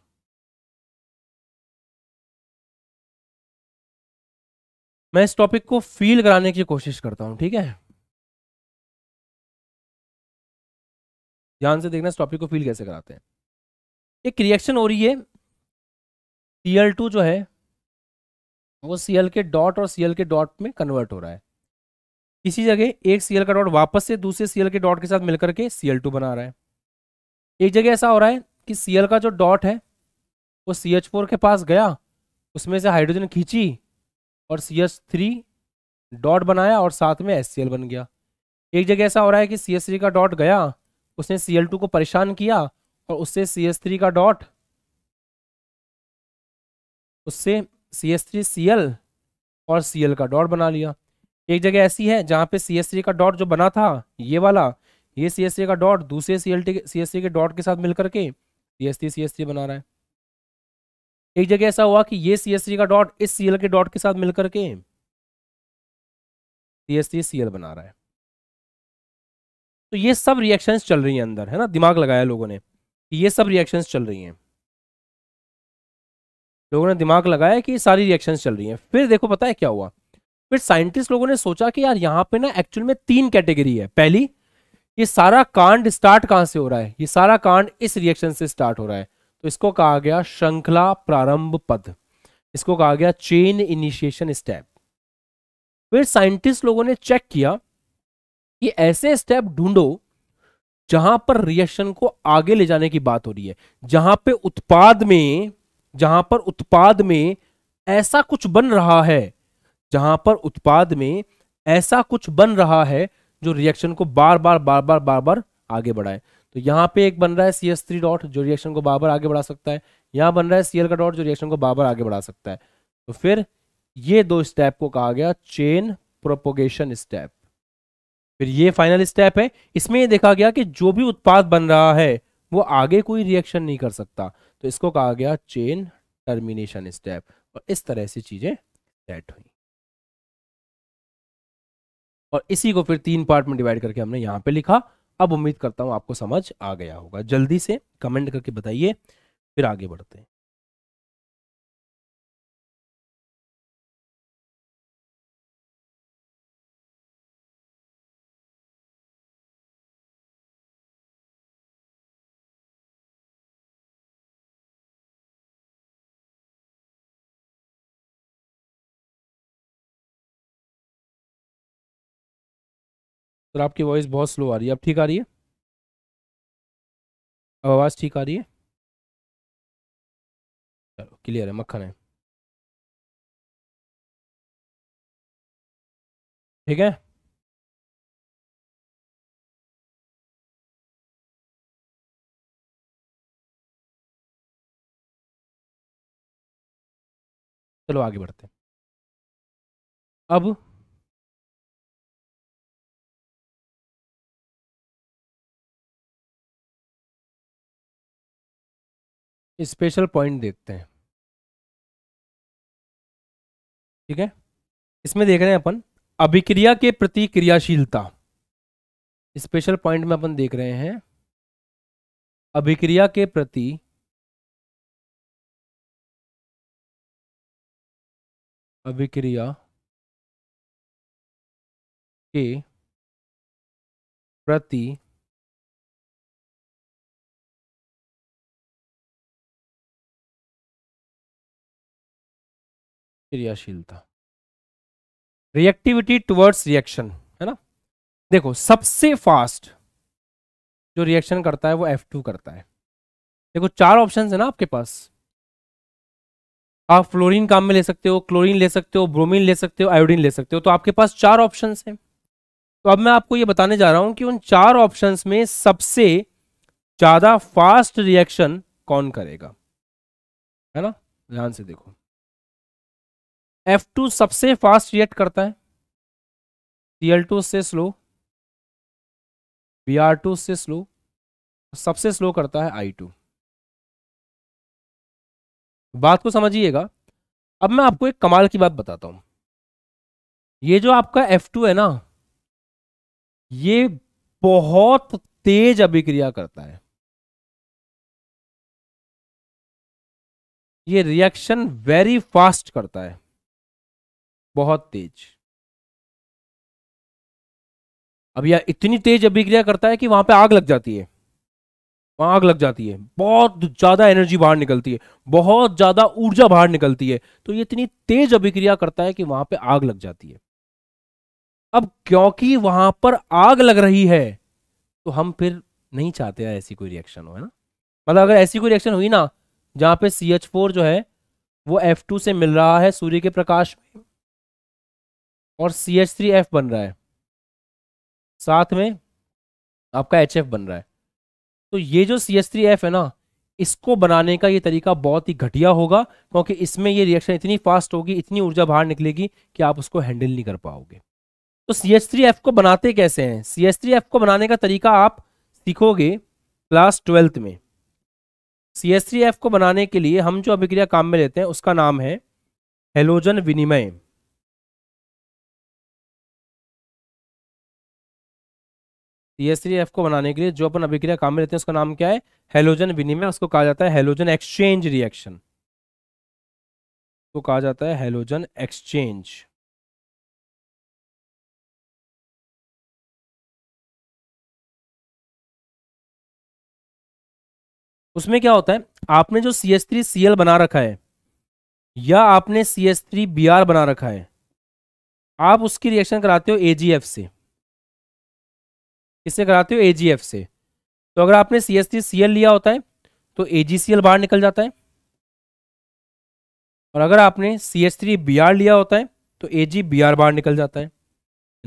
मैं इस टॉपिक को फील कराने की कोशिश करता हूं ठीक है ध्यान से देखना इस टॉपिक को फील कैसे कराते हैं एक रिएक्शन हो रही है सीएल टू जो है वो सीएल के डॉट और सीएल के डॉट में कन्वर्ट हो रहा है किसी जगह एक सीएल का डॉट वापस से दूसरे सीएल के डॉट के साथ मिलकर के सीएल टू बना रहा है एक जगह ऐसा हो रहा है कि सीएल का जो डॉट है वो सी के पास गया उसमें से हाइड्रोजन खींची और सी एच थ्री डॉट बनाया और साथ में एस बन गया एक जगह ऐसा हो रहा है कि सी का डॉट गया उसने सी एल टू को परेशान किया और उससे सी एस थ्री का डॉट उससे C S three C L और सी एल का डॉट बना लिया एक जगह ऐसी है जहाँ पे सी एस थ्री का डॉट जो बना था ये वाला ये सी एस थ्री का डॉट दूसरे C L T C S three के डॉट के साथ मिलकर के C S three C S three बना रहा है एक जगह ऐसा हुआ कि ये सी एस थ्री का डॉट इस सी एल के डॉट के साथ मिलकर के C S three C L बना रहा है तो ये सब रिएक्शंस चल रही हैं अंदर है ना दिमाग लगाया लोगों ने कि ये सब रिएक्शंस चल रही हैं लोगों ने दिमाग लगाया कि ये सारी रिएक्शंस चल रही हैं फिर देखो पता है क्या हुआ फिर साइंटिस्ट लोगों ने सोचा कि यार यहाँ पे ना एक्चुअल में तीन कैटेगरी है पहली ये सारा कांड स्टार्ट कहाँ से हो रहा है ये सारा कांड इस रिएक्शन से स्टार्ट हो रहा है तो इसको कहा गया श्रृंखला प्रारंभ पद इसको कहा गया चेन इनिशिएशन स्टेप फिर साइंटिस्ट लोगों ने चेक किया कि ऐसे स्टेप ढूंढो जहां पर रिएक्शन को आगे ले जाने की बात हो रही है जहां पे उत्पाद में जहां पर उत्पाद में ऐसा कुछ बन रहा है जहां पर उत्पाद में ऐसा कुछ बन रहा है जो रिएक्शन को बार बार बार बार बार बार आगे बढ़ाए तो यहां पे एक बन रहा है सीएस थ्री डॉट जो रिएक्शन को बार बार आगे बढ़ा सकता है यहां बन रहा है सीएल का डॉट जो रिएक्शन को बार बार आगे बढ़ा सकता है तो फिर ये दो स्टेप को कहा गया चेन प्रोपोगेशन स्टेप फिर ये फाइनल स्टेप है इसमें ये देखा गया कि जो भी उत्पाद बन रहा है वो आगे कोई रिएक्शन नहीं कर सकता तो इसको कहा गया चेन टर्मिनेशन स्टेप और इस तरह से चीजें सेट हुई और इसी को फिर तीन पार्ट में डिवाइड करके हमने यहां पे लिखा अब उम्मीद करता हूं आपको समझ आ गया होगा जल्दी से कमेंट करके बताइए फिर आगे बढ़ते हैं सर आपकी वॉइस बहुत स्लो आ रही है अब ठीक आ रही है अब आवाज़ ठीक आ रही है चलो क्लियर है मक्खन है ठीक है चलो आगे बढ़ते हैं अब स्पेशल पॉइंट देखते हैं ठीक है इसमें देख रहे हैं अपन अभिक्रिया के प्रति क्रियाशीलता स्पेशल पॉइंट में अपन देख रहे हैं अभिक्रिया के प्रति अभिक्रिया के प्रति क्रियाशीलता रिएक्टिविटी टुवर्ड्स रिएक्शन है ना देखो सबसे फास्ट जो रिएक्शन करता है वो F2 करता है देखो चार ऑप्शन है ना आपके पास आप फ्लोरीन काम में ले सकते हो क्लोरीन ले सकते हो ब्रोमीन ले सकते हो आयोडीन ले सकते हो तो आपके पास चार ऑप्शन है तो अब मैं आपको ये बताने जा रहा हूं कि उन चार ऑप्शन में सबसे ज्यादा फास्ट रिएक्शन कौन करेगा है ना ध्यान से देखो एफ टू सबसे फास्ट रिएक्ट करता है Cl2 एल टू से स्लो बी आर टू से स्लो सबसे स्लो करता है आई टू बात को समझिएगा अब मैं आपको एक कमाल की बात बताता हूं ये जो आपका एफ टू है ना ये बहुत तेज अभिक्रिया करता है ये रिएक्शन वेरी फास्ट करता है बहुत तेज अब यह इतनी तेज अभिक्रिया करता है कि वहां पे आग लग जाती है वहां आग लग जाती है बहुत ज्यादा एनर्जी बाहर निकलती है बहुत ज्यादा ऊर्जा बाहर निकलती है तो ये इतनी तेज अभिक्रिया करता है कि वहां पे आग लग जाती है अब क्योंकि वहां पर आग लग रही है तो हम फिर नहीं चाहते हैं ऐसी कोई रिएक्शन हो है ना मतलब अगर ऐसी कोई रिएक्शन हुई ना जहां पे सी एच फोर जो है वो एफ टू से मिल रहा है सूर्य के प्रकाश में और सी एच थ्री एफ बन रहा है साथ में आपका एच एफ बन रहा है तो ये जो सी एच थ्री एफ है ना इसको बनाने का ये तरीका बहुत ही घटिया होगा क्योंकि इसमें ये रिएक्शन इतनी फास्ट होगी इतनी ऊर्जा बाहर निकलेगी कि आप उसको हैंडल नहीं कर पाओगे तो सी एच थ्री एफ को बनाते कैसे हैं सी एच थ्री एफ को बनाने का तरीका आप सीखोगे क्लास ट्वेल्थ में सी एच थ्री एफ को बनाने के लिए हम जो अभिक्रिया काम में लेते हैं उसका नाम है हेलोजन विनिमय एस थ्री एफ को बनाने के लिए जो अपन अभिक्रिया काम में रहते हैं उसका नाम क्या है हेलोजन विनिमय उसको कहा जाता है हेलोजन एक्सचेंज रिएक्शन उसको कहा जाता है हेलोजन एक्सचेंज उसमें क्या होता है आपने जो C S three C L बना रखा है या आपने C S three B R बना रखा है आप उसकी रिएक्शन कराते हो एजीएफ से इससे कराते हो ए से तो अगर आपने सी एस सी एल लिया होता है तो ए बाहर निकल जाता है और अगर आपने C S three B R लिया होता है तो ए जी बी आर बाहर निकल जाता है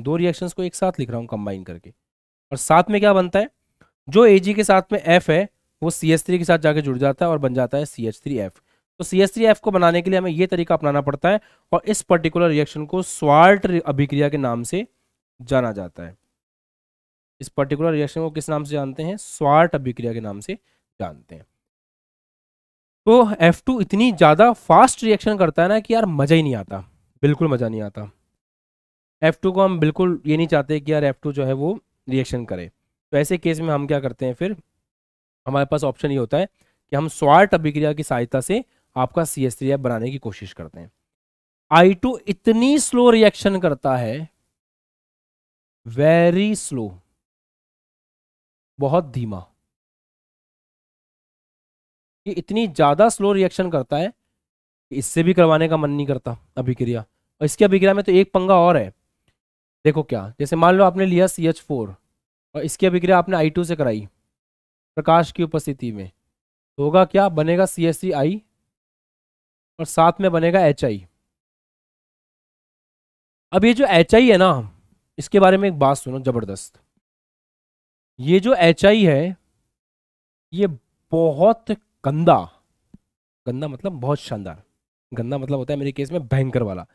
दो रिएक्शंस को एक साथ लिख रहा हूँ कंबाइन करके और साथ में क्या बनता है जो ए के साथ में एफ है वो सी एस थ्री के साथ जाके जुड़ जाता है और बन जाता है सी एच थ्री एफ तो सी एस थ्री एफ को बनाने के लिए हमें ये तरीका अपनाना पड़ता है और इस पर्टिकुलर रिएक्शन को स्वाल्ट अभिक्रिया के नाम से जाना जाता है इस पर्टिकुलर रिएक्शन को किस नाम से जानते हैं स्वार्ट अभिक्रिया के नाम से जानते हैं तो F2 इतनी ज़्यादा फास्ट रिएक्शन करता है ना कि यार मज़ा ही नहीं आता बिल्कुल मज़ा नहीं आता F2 को हम बिल्कुल ये नहीं चाहते कि यार F2 जो है वो रिएक्शन करे तो ऐसे केस में हम क्या करते हैं फिर हमारे पास ऑप्शन ये होता है कि हम स्वार्ट अभिक्रिया की सहायता से आपका सी एस बनाने की कोशिश करते हैं आई इतनी स्लो रिएक्शन करता है वेरी स्लो बहुत धीमा ये इतनी ज़्यादा स्लो रिएक्शन करता है कि इससे भी करवाने का मन नहीं करता अभिक्रिया और इसकी अभिक्रिया में तो एक पंगा और है देखो क्या जैसे मान लो आपने लिया सी एच फोर और इसकी अभिक्रिया आपने आई टू से कराई प्रकाश की उपस्थिति में तो होगा क्या बनेगा सी एस सी आई और साथ में बनेगा एच आई अब ये जो एच आई है ना इसके बारे में एक बात सुनो ज़बरदस्त ये जो एच आई है ये बहुत गंदा गंदा मतलब बहुत शानदार गंदा मतलब होता है मेरे केस में भयंकर वाला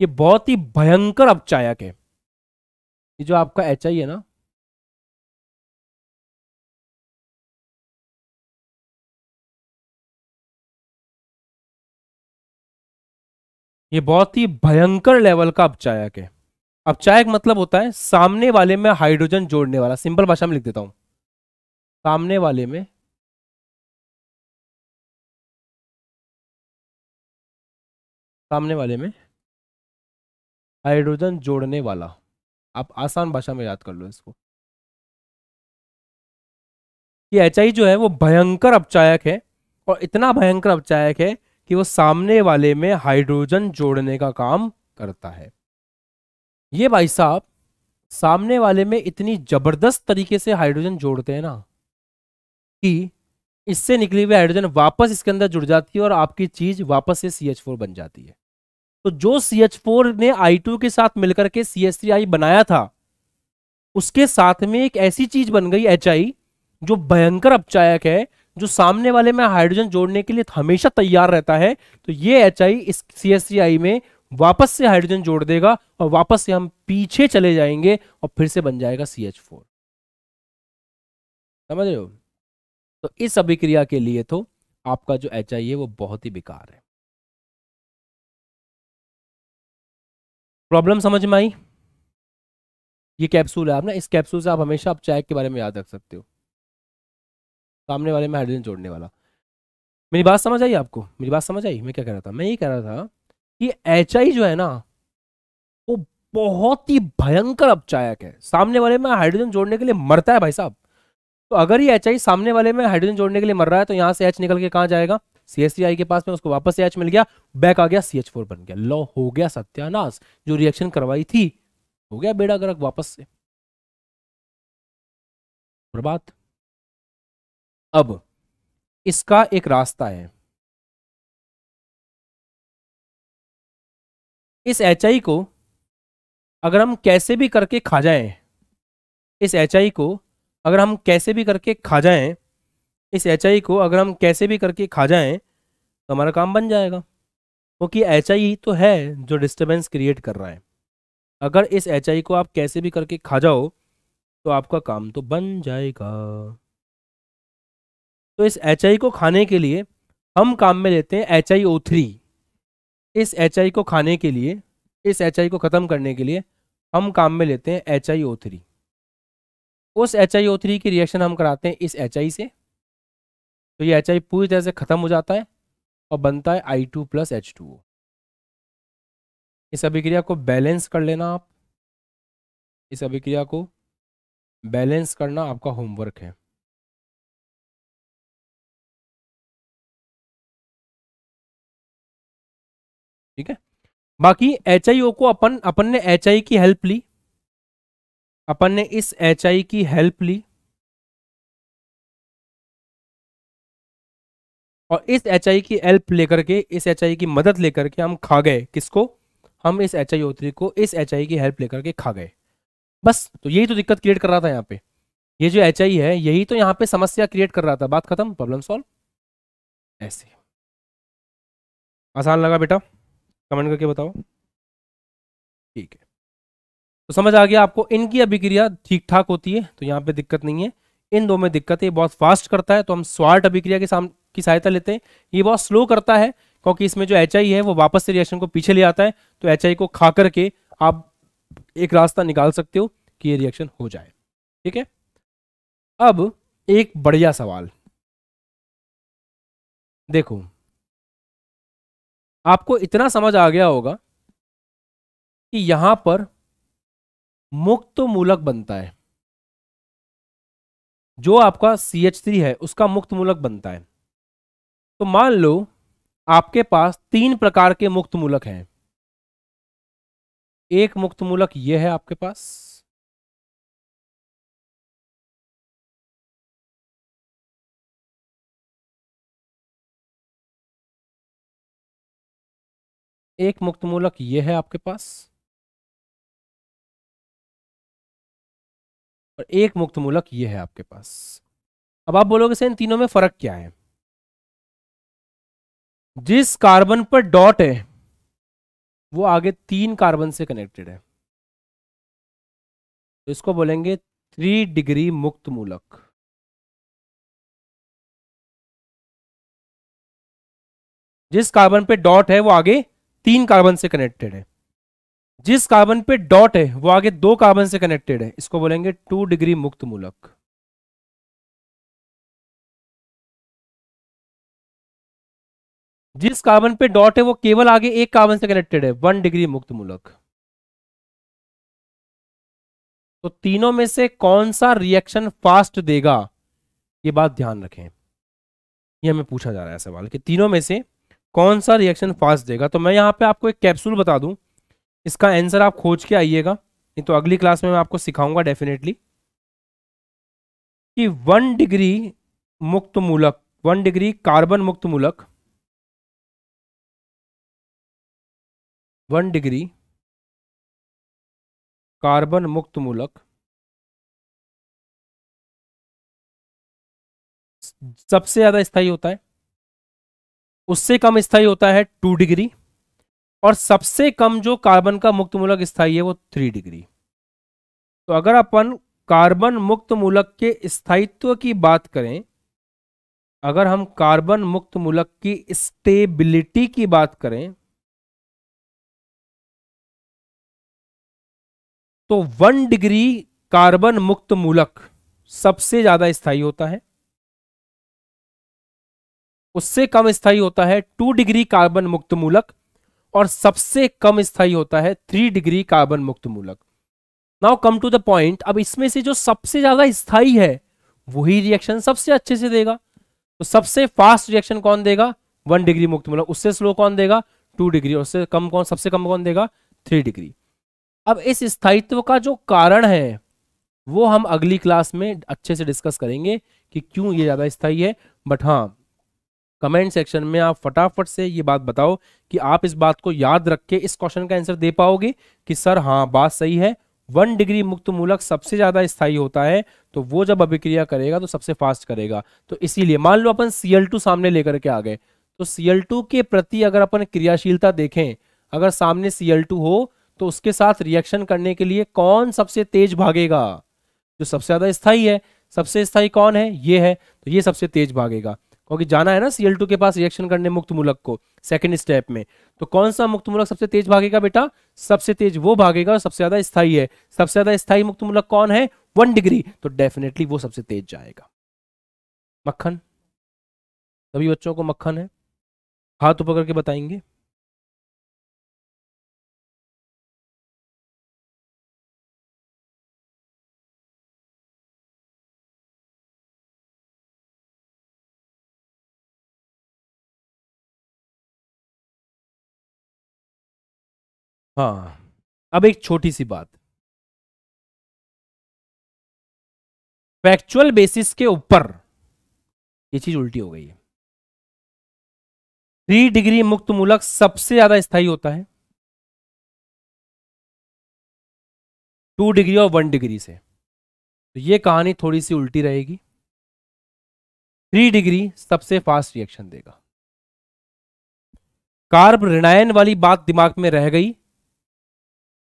ये बहुत ही भयंकर अपचायक है ये जो आपका एच आई है ना ये बहुत ही भयंकर लेवल का अपचायक है अपचायक मतलब होता है सामने वाले में हाइड्रोजन जोड़ने वाला सिंपल भाषा में लिख देता हूं सामने वाले में सामने वाले में हाइड्रोजन जोड़ने वाला आप आसान भाषा में याद कर लो इसको कि एच जो है वो भयंकर अपचायक है और इतना भयंकर अपचायक है कि वो सामने वाले में हाइड्रोजन जोड़ने का काम करता है ये भाई साहब सामने वाले में इतनी जबरदस्त तरीके से हाइड्रोजन जोड़ते हैं ना कि इससे निकली हुई हाइड्रोजन वापस इसके अंदर जुड़ जाती है और आपकी चीज वापस से सी एच फोर बन जाती है तो जो सी एच फोर ने आई टू के साथ मिलकर के सी आई बनाया था उसके साथ में एक ऐसी चीज बन गई एच आई जो भयंकर अपचायक है जो सामने वाले में हाइड्रोजन जोड़ने के लिए हमेशा तैयार रहता है तो ये एच आई इस सी एस सी आई में वापस से हाइड्रोजन जोड़ देगा और वापस से हम पीछे चले जाएंगे और फिर से बन जाएगा सी एच फोर समझ रहे हो तो इस अभिक्रिया के लिए तो आपका जो एच आई है वो बहुत ही बेकार है प्रॉब्लम समझ में आई ये कैप्सूल है आप ना इस कैप्सूल से आप हमेशा आप चैक के बारे में याद रख सकते हो सामने वाले में हाइड्रोजन जोड़ने वाला मेरी बात समझ आई आपको मेरी बात समझ आई मैं क्या कह रहा था मैं ये कह रहा था कि एच जो है ना वो बहुत ही भयंकर अपचायक है सामने वाले में हाइड्रोजन जोड़ने के लिए मरता है भाई साहब तो अगर ये एच सामने वाले में हाइड्रोजन जोड़ने के लिए मर रहा है तो यहां से एच निकल के कहां जाएगा सी के पास में उसको वापस एच मिल गया बैक आ गया सी बन गया लॉ हो गया सत्यानाश जो रिएक्शन करवाई थी हो गया बेड़ा गर्क वापस से बात अब इसका एक रास्ता है इस एच को अगर हम कैसे भी करके खा जाएं इस एच को अगर हम कैसे भी करके खा जाएं इस एच को अगर हम कैसे भी करके खा जाएं तो हमारा काम बन जाएगा क्योंकि एच ही तो है जो डिस्टर्बेंस क्रिएट कर रहा है अगर इस एच को आप कैसे भी करके खा जाओ तो आपका काम तो बन जाएगा तो इस एच को खाने के लिए हम काम में लेते हैं एच आई ओ थ्री इस एच को खाने के लिए इस एच को ख़त्म करने के लिए हम काम में लेते हैं एच आई ओ थ्री उस एच आई ओ थ्री की रिएक्शन हम कराते हैं इस एच आई से तो ये एच आई पूरी तरह से ख़त्म हो जाता है और बनता है I two plus H two O इस अभिक्रिया को बैलेंस कर लेना आप इस अभिक्रिया को बैलेंस करना आपका होमवर्क है ठीक है बाकी एच को अपन अपन ने एच की हेल्प ली अपन ने इस एच की हेल्प ली और इस एच की हेल्प लेकर के इस एच की मदद लेकर के हम खा गए किसको हम इस एच आई को इस एच की हेल्प लेकर के खा गए बस तो यही तो दिक्कत क्रिएट कर रहा था यहाँ पे ये जो एच है यही तो यहाँ पे समस्या क्रिएट कर रहा था बात खत्म प्रॉब्लम सॉल्व ऐसे आसान लगा बेटा कमेंट करके बताओ ठीक है तो समझ आ गया आपको इनकी अभिक्रिया ठीक ठाक होती है तो यहाँ पे दिक्कत नहीं है इन दो में दिक्कत है ये बहुत फास्ट करता है तो हम स्वार्ट अभिक्रिया के साम की सहायता लेते हैं ये बहुत स्लो करता है क्योंकि इसमें जो एच है वो वापस से रिएक्शन को पीछे ले आता है तो एच को खा करके आप एक रास्ता निकाल सकते हो कि ये रिएक्शन हो जाए ठीक है अब एक बढ़िया सवाल देखो आपको इतना समझ आ गया होगा कि यहां पर मुक्त मूलक बनता है जो आपका सी एच थ्री है उसका मुक्त मूलक बनता है तो मान लो आपके पास तीन प्रकार के मुक्त मूलक हैं एक मुक्त मूलक यह है आपके पास एक मुक्त मूलक ये है आपके पास और एक मुक्त मूलक ये है आपके पास अब आप बोलोगे सर इन तीनों में फर्क क्या है जिस कार्बन पर डॉट है वो आगे तीन कार्बन से कनेक्टेड है तो इसको बोलेंगे थ्री डिग्री मुक्त मूलक जिस कार्बन पे डॉट है वो आगे तीन कार्बन से कनेक्टेड है जिस कार्बन पे डॉट है वो आगे दो कार्बन से कनेक्टेड है इसको बोलेंगे टू डिग्री मुक्त मूलक जिस कार्बन पे डॉट है वो केवल आगे एक कार्बन से कनेक्टेड है वन डिग्री मुक्त मूलक तो तीनों में से कौन सा रिएक्शन फास्ट देगा ये बात ध्यान रखें ये हमें पूछा जा रहा है सवाल कि तीनों में से कौन सा रिएक्शन फास्ट देगा तो मैं यहाँ पे आपको एक कैप्सूल बता दूँ इसका आंसर आप खोज के आइएगा नहीं तो अगली क्लास में मैं आपको सिखाऊंगा डेफिनेटली कि वन डिग्री मुक्त मूलक वन डिग्री कार्बन मुक्त मूलक वन डिग्री कार्बन मुक्त मूलक सबसे ज़्यादा स्थायी होता है उससे कम स्थाई होता है टू डिग्री और सबसे कम जो कार्बन का मुक्त मूलक स्थाई है वो थ्री डिग्री तो अगर अपन कार्बन मुक्त मूलक के स्थायित्व की बात करें अगर हम कार्बन मुक्त मूलक की स्टेबिलिटी की बात करें तो वन डिग्री कार्बन मुक्त मूलक सबसे ज्यादा स्थायी होता है उससे कम स्थाई होता है टू डिग्री कार्बन मुक्त मूलक और सबसे कम स्थाई होता है थ्री डिग्री कार्बन मुक्त मूलक now come to the point अब इसमें से जो सबसे ज्यादा स्थाई है वही रिएक्शन सबसे अच्छे से देगा तो सबसे फास्ट रिएक्शन कौन देगा वन डिग्री मुक्त मूलक उससे स्लो कौन देगा टू डिग्री उससे कम कौन सबसे कम कौन देगा थ्री डिग्री अब इस स्थायित्व का जो कारण है वो हम अगली क्लास में अच्छे से डिस्कस करेंगे कि क्यों ये ज्यादा स्थाई है बट हाँ कमेंट सेक्शन में आप फटाफट से ये बात बताओ कि आप इस बात को याद रख के इस क्वेश्चन का आंसर दे पाओगे कि सर हाँ बात सही है वन डिग्री मुक्त मूलक सबसे ज्यादा स्थायी होता है तो वो जब अभिक्रिया करेगा तो सबसे फास्ट करेगा तो इसीलिए मान लो अपन टू सामने लेकर के आ गए तो टू के प्रति अगर अपन क्रियाशीलता देखें अगर सामने टू हो तो उसके साथ रिएक्शन करने के लिए कौन सबसे तेज भागेगा जो सबसे ज्यादा स्थायी है सबसे स्थायी कौन है ये है तो ये सबसे तेज भागेगा क्योंकि जाना है ना सीएल टू के पास रिएक्शन करने मुक्त मूलक को सेकेंड स्टेप में तो कौन सा मुक्त मूलक सबसे तेज भागेगा बेटा सबसे तेज वो भागेगा और सबसे ज्यादा स्थायी है सबसे ज्यादा स्थायी मुक्त मूलक कौन है वन डिग्री तो डेफिनेटली वो सबसे तेज जाएगा मक्खन सभी बच्चों को मक्खन है हाथ पकड़ के बताएंगे हाँ अब एक छोटी सी बात फैक्चुअल बेसिस के ऊपर ये चीज उल्टी हो गई है थ्री डिग्री मुक्त मूलक सबसे ज्यादा स्थायी होता है टू डिग्री और वन डिग्री से तो ये कहानी थोड़ी सी उल्टी रहेगी थ्री डिग्री सबसे फास्ट रिएक्शन देगा कार्ब ऋणायन वाली बात दिमाग में रह गई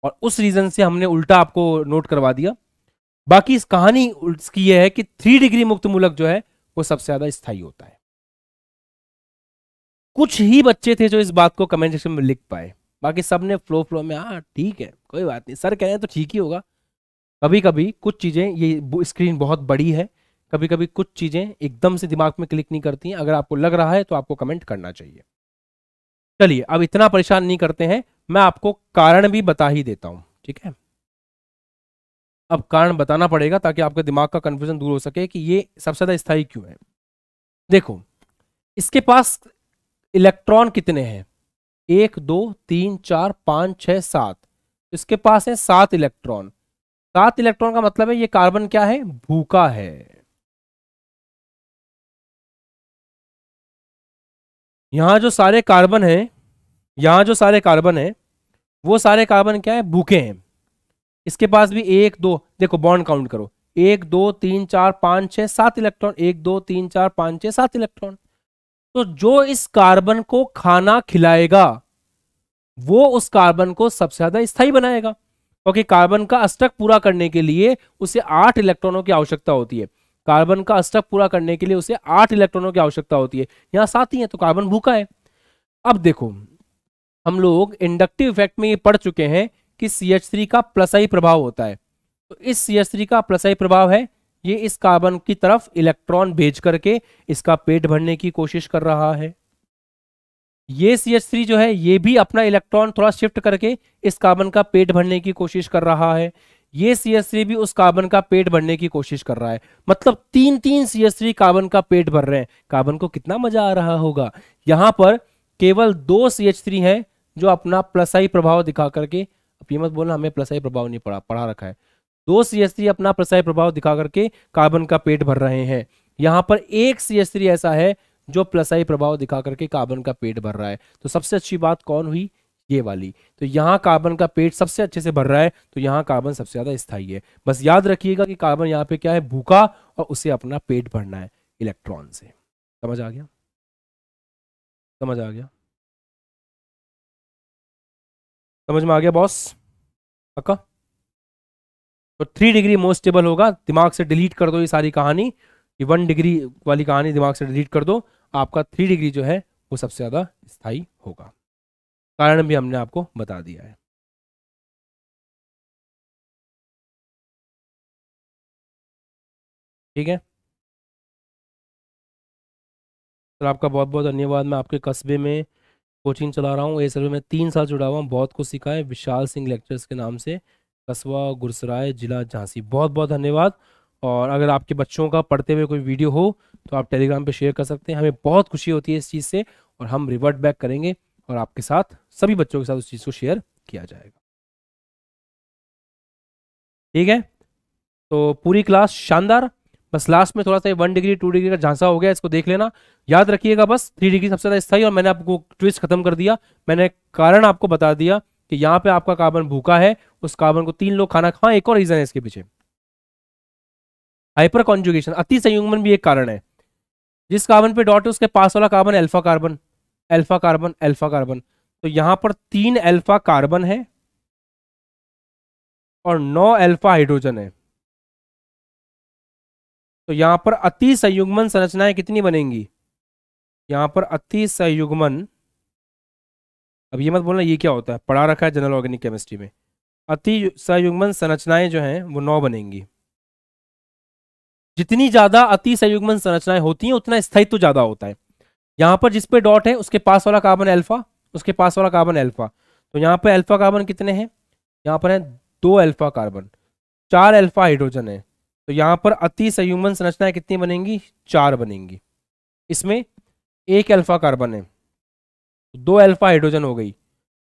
और उस रीजन से हमने उल्टा आपको नोट करवा दिया बाकी इस कहानी इसकी यह है कि थ्री डिग्री मुक्त मूलक जो है वो सबसे ज्यादा स्थायी होता है कुछ ही बच्चे थे जो इस बात को कमेंट सेक्शन में लिख पाए बाकी सब ने फ्लो फ्लो में हाँ ठीक है कोई बात नहीं सर कह रहे हैं तो ठीक ही होगा कभी कभी कुछ चीज़ें ये स्क्रीन बहुत बड़ी है कभी कभी कुछ चीज़ें एकदम से दिमाग में क्लिक नहीं करती हैं अगर आपको लग रहा है तो आपको कमेंट करना चाहिए चलिए अब इतना परेशान नहीं करते हैं मैं आपको कारण भी बता ही देता हूं ठीक है अब कारण बताना पड़ेगा ताकि आपके दिमाग का कंफ्यूजन दूर हो सके कि ये सबसे ज्यादा स्थायी क्यों है देखो इसके पास इलेक्ट्रॉन कितने हैं एक दो तीन चार पांच छह सात इसके पास है सात इलेक्ट्रॉन सात इलेक्ट्रॉन का मतलब है ये कार्बन क्या है भूखा है यहाँ जो सारे कार्बन हैं यहाँ जो सारे कार्बन हैं वो सारे कार्बन क्या है भूखे हैं इसके पास भी एक दो देखो बॉन्ड काउंट करो एक दो तीन चार पाँच छः सात इलेक्ट्रॉन एक दो तीन चार पाँच छः सात इलेक्ट्रॉन तो जो इस कार्बन को खाना खिलाएगा वो उस कार्बन को सबसे ज्यादा स्थायी बनाएगा क्योंकि कार्बन का अष्टक पूरा करने के लिए उसे आठ इलेक्ट्रॉनों की आवश्यकता होती है कार्बन का स्टेप पूरा करने के लिए उसे आठ इलेक्ट्रॉनों की आवश्यकता होती है यहाँ सात ही है तो कार्बन भूखा है अब देखो हम लोग इंडक्टिव इफेक्ट में ये पढ़ चुके हैं कि सी का आई प्रभाव होता है तो इस सी का प्लसई प्रभाव है ये इस कार्बन की तरफ इलेक्ट्रॉन भेज करके इसका पेट भरने की कोशिश कर रहा है ये सी जो है ये भी अपना इलेक्ट्रॉन थोड़ा शिफ्ट करके इस कार्बन का पेट भरने की कोशिश कर रहा है ये सी भी उस कार्बन का पेट भरने की कोशिश कर रहा है मतलब तीन तीन सी कार्बन का पेट भर रहे हैं कार्बन को कितना मजा आ रहा होगा यहां पर केवल दो सी एच थ्री है जो अपना प्लसाई प्रभाव दिखा करके अब ये मत बोलना हमें प्लसाई प्रभाव नहीं पड़ा पढ़ा रखा है दो सी थ्री अपना प्रसाई प्रभाव दिखा करके कार्बन का पेट भर रहे हैं यहाँ पर एक सी थ्री ऐसा है जो प्लसाई प्रभाव दिखा करके कार्बन का पेट भर रहा है तो सबसे अच्छी बात कौन हुई ये वाली तो यहाँ कार्बन का पेट सबसे अच्छे से भर रहा है तो यहाँ कार्बन सबसे ज़्यादा स्थायी है बस याद रखिएगा कि कार्बन यहाँ पे क्या है भूखा और उसे अपना पेट भरना है इलेक्ट्रॉन से समझ आ गया समझ आ गया समझ में आ गया बॉस पक्का तो थ्री डिग्री मोस्ट स्टेबल होगा दिमाग से डिलीट कर दो ये सारी कहानी कि वन डिग्री वाली कहानी दिमाग से डिलीट कर दो आपका थ्री डिग्री जो है वो सबसे ज़्यादा स्थायी होगा कारण भी हमने आपको बता दिया है ठीक है सर तो आपका बहुत बहुत धन्यवाद मैं आपके कस्बे में कोचिंग चला रहा हूँ ये सर्वे में तीन साल जुड़ा हुआ हूँ बहुत कुछ सीखा है विशाल सिंह लेक्चर्स के नाम से कस्बा गुरसराय जिला झांसी बहुत बहुत धन्यवाद और अगर आपके बच्चों का पढ़ते हुए कोई वीडियो हो तो आप टेलीग्राम पे शेयर कर सकते हैं हमें बहुत खुशी होती है इस चीज़ से और हम रिवर्ट बैक करेंगे और आपके साथ सभी बच्चों के साथ उस चीज़ को शेयर किया जाएगा ठीक है तो पूरी क्लास शानदार बस लास्ट में थोड़ा सा वन डिग्री टू डिग्री का झांसा हो गया इसको देख लेना याद रखिएगा बस थ्री डिग्री सबसे ज़्यादा स्थाई और मैंने आपको ट्विस्ट खत्म कर दिया मैंने कारण आपको बता दिया कि यहाँ पे आपका कार्बन भूखा है उस कार्बन को तीन लोग खाना खाएं एक और रीजन है इसके पीछे हाइपर कॉन्जुगेशन अति संयुग्मन भी एक कारण है जिस कार्बन पे डॉट है उसके पास वाला carbon alpha carbon alpha carbon alpha carbon तो यहां पर तीन अल्फा कार्बन है और नौ अल्फा हाइड्रोजन है तो यहां पर अति संयुग्मन संरचनाएं कितनी बनेंगी यहां पर अति संयुग्मन अब ये मत बोलना ये क्या होता है पढ़ा रखा है जनरल ऑर्गेनिक केमिस्ट्री में अति संयुग्मन संरचनाएं जो हैं वो नौ बनेंगी जितनी ज्यादा अति संयुग्मन संरचनाएं होती हैं उतना स्थायित्व ज्यादा होता है यहां पर जिस पे डॉट है उसके पास वाला कार्बन अल्फा उसके पास वाला कार्बन अल्फा तो यहाँ पर अल्फा कार्बन कितने हैं यहाँ पर है दो अल्फा कार्बन चार अल्फा हाइड्रोजन है तो यहाँ पर अति संयुमन संरचनाएं कितनी बनेंगी चार बनेंगी इसमें एक अल्फा कार्बन है तो दो अल्फा हाइड्रोजन हो गई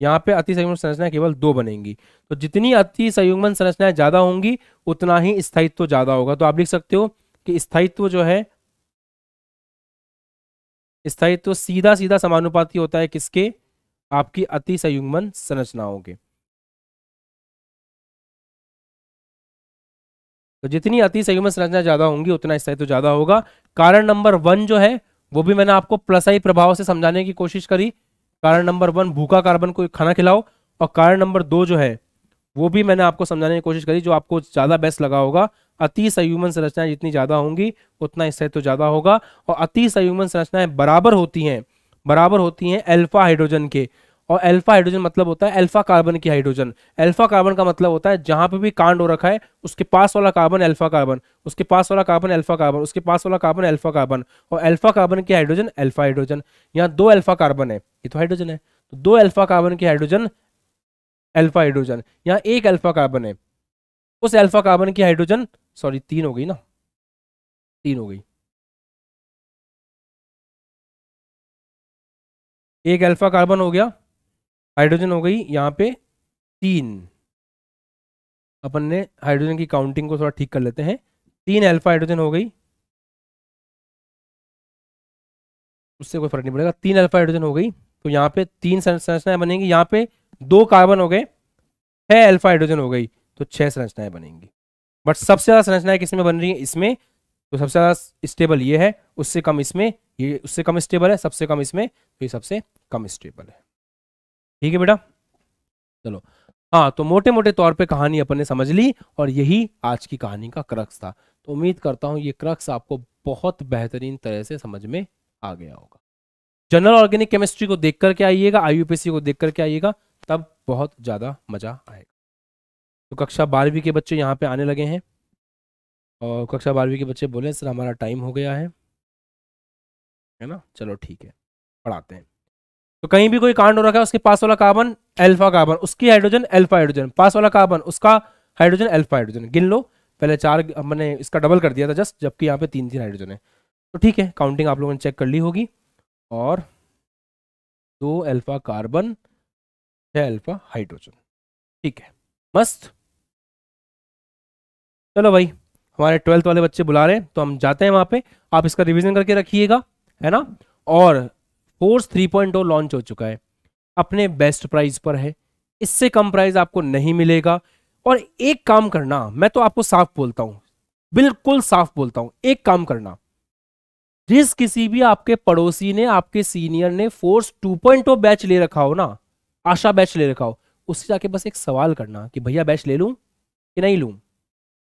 यहाँ पे अति संयुग्मन संरचना केवल दो बनेंगी तो जितनी अति संयुगन संरचनाएं ज्यादा होंगी उतना ही स्थायित्व ज्यादा होगा तो आप लिख सकते हो कि स्थायित्व जो है स्थायित्व तो सीधा सीधा समानुपाती होता है किसके आपकी अति संयुग्मन संरचनाओं के तो जितनी अति संयुग्मन संरचना ज्यादा होंगी उतना स्थायित्व तो ज्यादा होगा कारण नंबर वन जो है वो भी मैंने आपको प्लसाई प्रभाव से समझाने की कोशिश करी कारण नंबर वन भूखा कार्बन को खाना खिलाओ और कारण नंबर दो जो है वो भी मैंने आपको समझाने की कोशिश करी जो आपको ज्यादा बेस्ट लगा होगा अति संयुमन संरचनाएं जितनी ज्यादा होंगी उतना इससे तो ज्यादा होगा और अति संयुमन संरचनाएं बराबर होती हैं बराबर होती हैं अल्फा हाइड्रोजन के और अल्फा हाइड्रोजन मतलब होता है अल्फा कार्बन की हाइड्रोजन अल्फा कार्बन का मतलब होता है जहां पे भी कांड हो रखा है उसके पास वाला कार्बन अल्फा कार्बन उसके पास वाला कार्बन अल्फा कार्बन उसके पास वाला कार्बन अल्फा कार्बन और अल्फा कार्बन की हाइड्रोजन अल्फा हाइड्रोजन यहाँ दो अल्फा कार्बन है ये तो हाइड्रोजन है तो दो अल्फा कार्बन की हाइड्रोजन अल्फा हाइड्रोजन यहाँ एक अल्फा कार्बन है उस अल्फा कार्बन की हाइड्रोजन सॉरी तीन हो गई ना तीन हो गई एक अल्फा कार्बन हो गया हाइड्रोजन हो गई यहाँ पे तीन अपन ने हाइड्रोजन की काउंटिंग को थोड़ा ठीक कर लेते हैं तीन अल्फा हाइड्रोजन हो गई उससे कोई फर्क नहीं पड़ेगा तीन अल्फा हाइड्रोजन हो गई तो यहाँ पे तीन संरचनाएं बनेंगी यहाँ पे दो कार्बन हो गए छह अल्फा हाइड्रोजन हो गई तो छह संरचनाएं बनेंगी बट सबसे ज़्यादा संरचनाएं किसमें बन रही है इसमें तो सबसे ज़्यादा स्टेबल ये है उससे कम इसमें ये उससे कम स्टेबल है सबसे कम इसमें तो ये सबसे कम स्टेबल है ठीक है बेटा चलो हाँ तो मोटे मोटे तौर पे कहानी अपन ने समझ ली और यही आज की कहानी का क्रक्स था तो उम्मीद करता हूँ ये क्रक्स आपको बहुत बेहतरीन तरह से समझ में आ गया होगा जनरल ऑर्गेनिक केमिस्ट्री को देख करके आइएगा आईयूपीसी को देख करके आइएगा तब बहुत ज़्यादा मज़ा आएगा कक्षा बारहवीं के बच्चे यहाँ पे आने लगे हैं और कक्षा बारहवीं के बच्चे बोले सर हमारा टाइम हो गया है है ना चलो ठीक है पढ़ाते हैं तो कहीं भी कोई कांड हो रखा है उसके पास वाला कार्बन एल्फा कार्बन उसकी हाइड्रोजन एल्फा हाइड्रोजन पास वाला कार्बन उसका हाइड्रोजन एल्फा हाइड्रोजन गिन लो पहले चार मैंने इसका डबल कर दिया था जस्ट जबकि यहाँ पे तीन तीन हाइड्रोजन है तो ठीक है काउंटिंग आप लोगों ने चेक कर ली होगी और दो अल्फा कार्बन छः अल्फा हाइड्रोजन ठीक है मस्त चलो भाई हमारे ट्वेल्थ वाले बच्चे बुला रहे हैं तो हम जाते हैं वहाँ पे आप इसका रिविजन करके रखिएगा है ना और फोर्स थ्री पॉइंट लॉन्च हो चुका है अपने बेस्ट प्राइस पर है इससे कम प्राइस आपको नहीं मिलेगा और एक काम करना मैं तो आपको साफ बोलता हूँ बिल्कुल साफ बोलता हूँ एक काम करना जिस किसी भी आपके पड़ोसी ने आपके सीनियर ने फोर्स टू पॉइंट बैच ले रखा हो ना आशा बैच ले रखा हो उससे जाके बस एक सवाल करना कि भैया बैच ले लूँ कि नहीं लूँ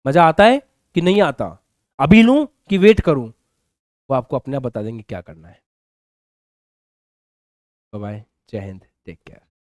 मजा आता है कि नहीं आता अभी लूं कि वेट करूं वो आपको अपने आप बता देंगे क्या करना है बाय जय हिंद टेक केयर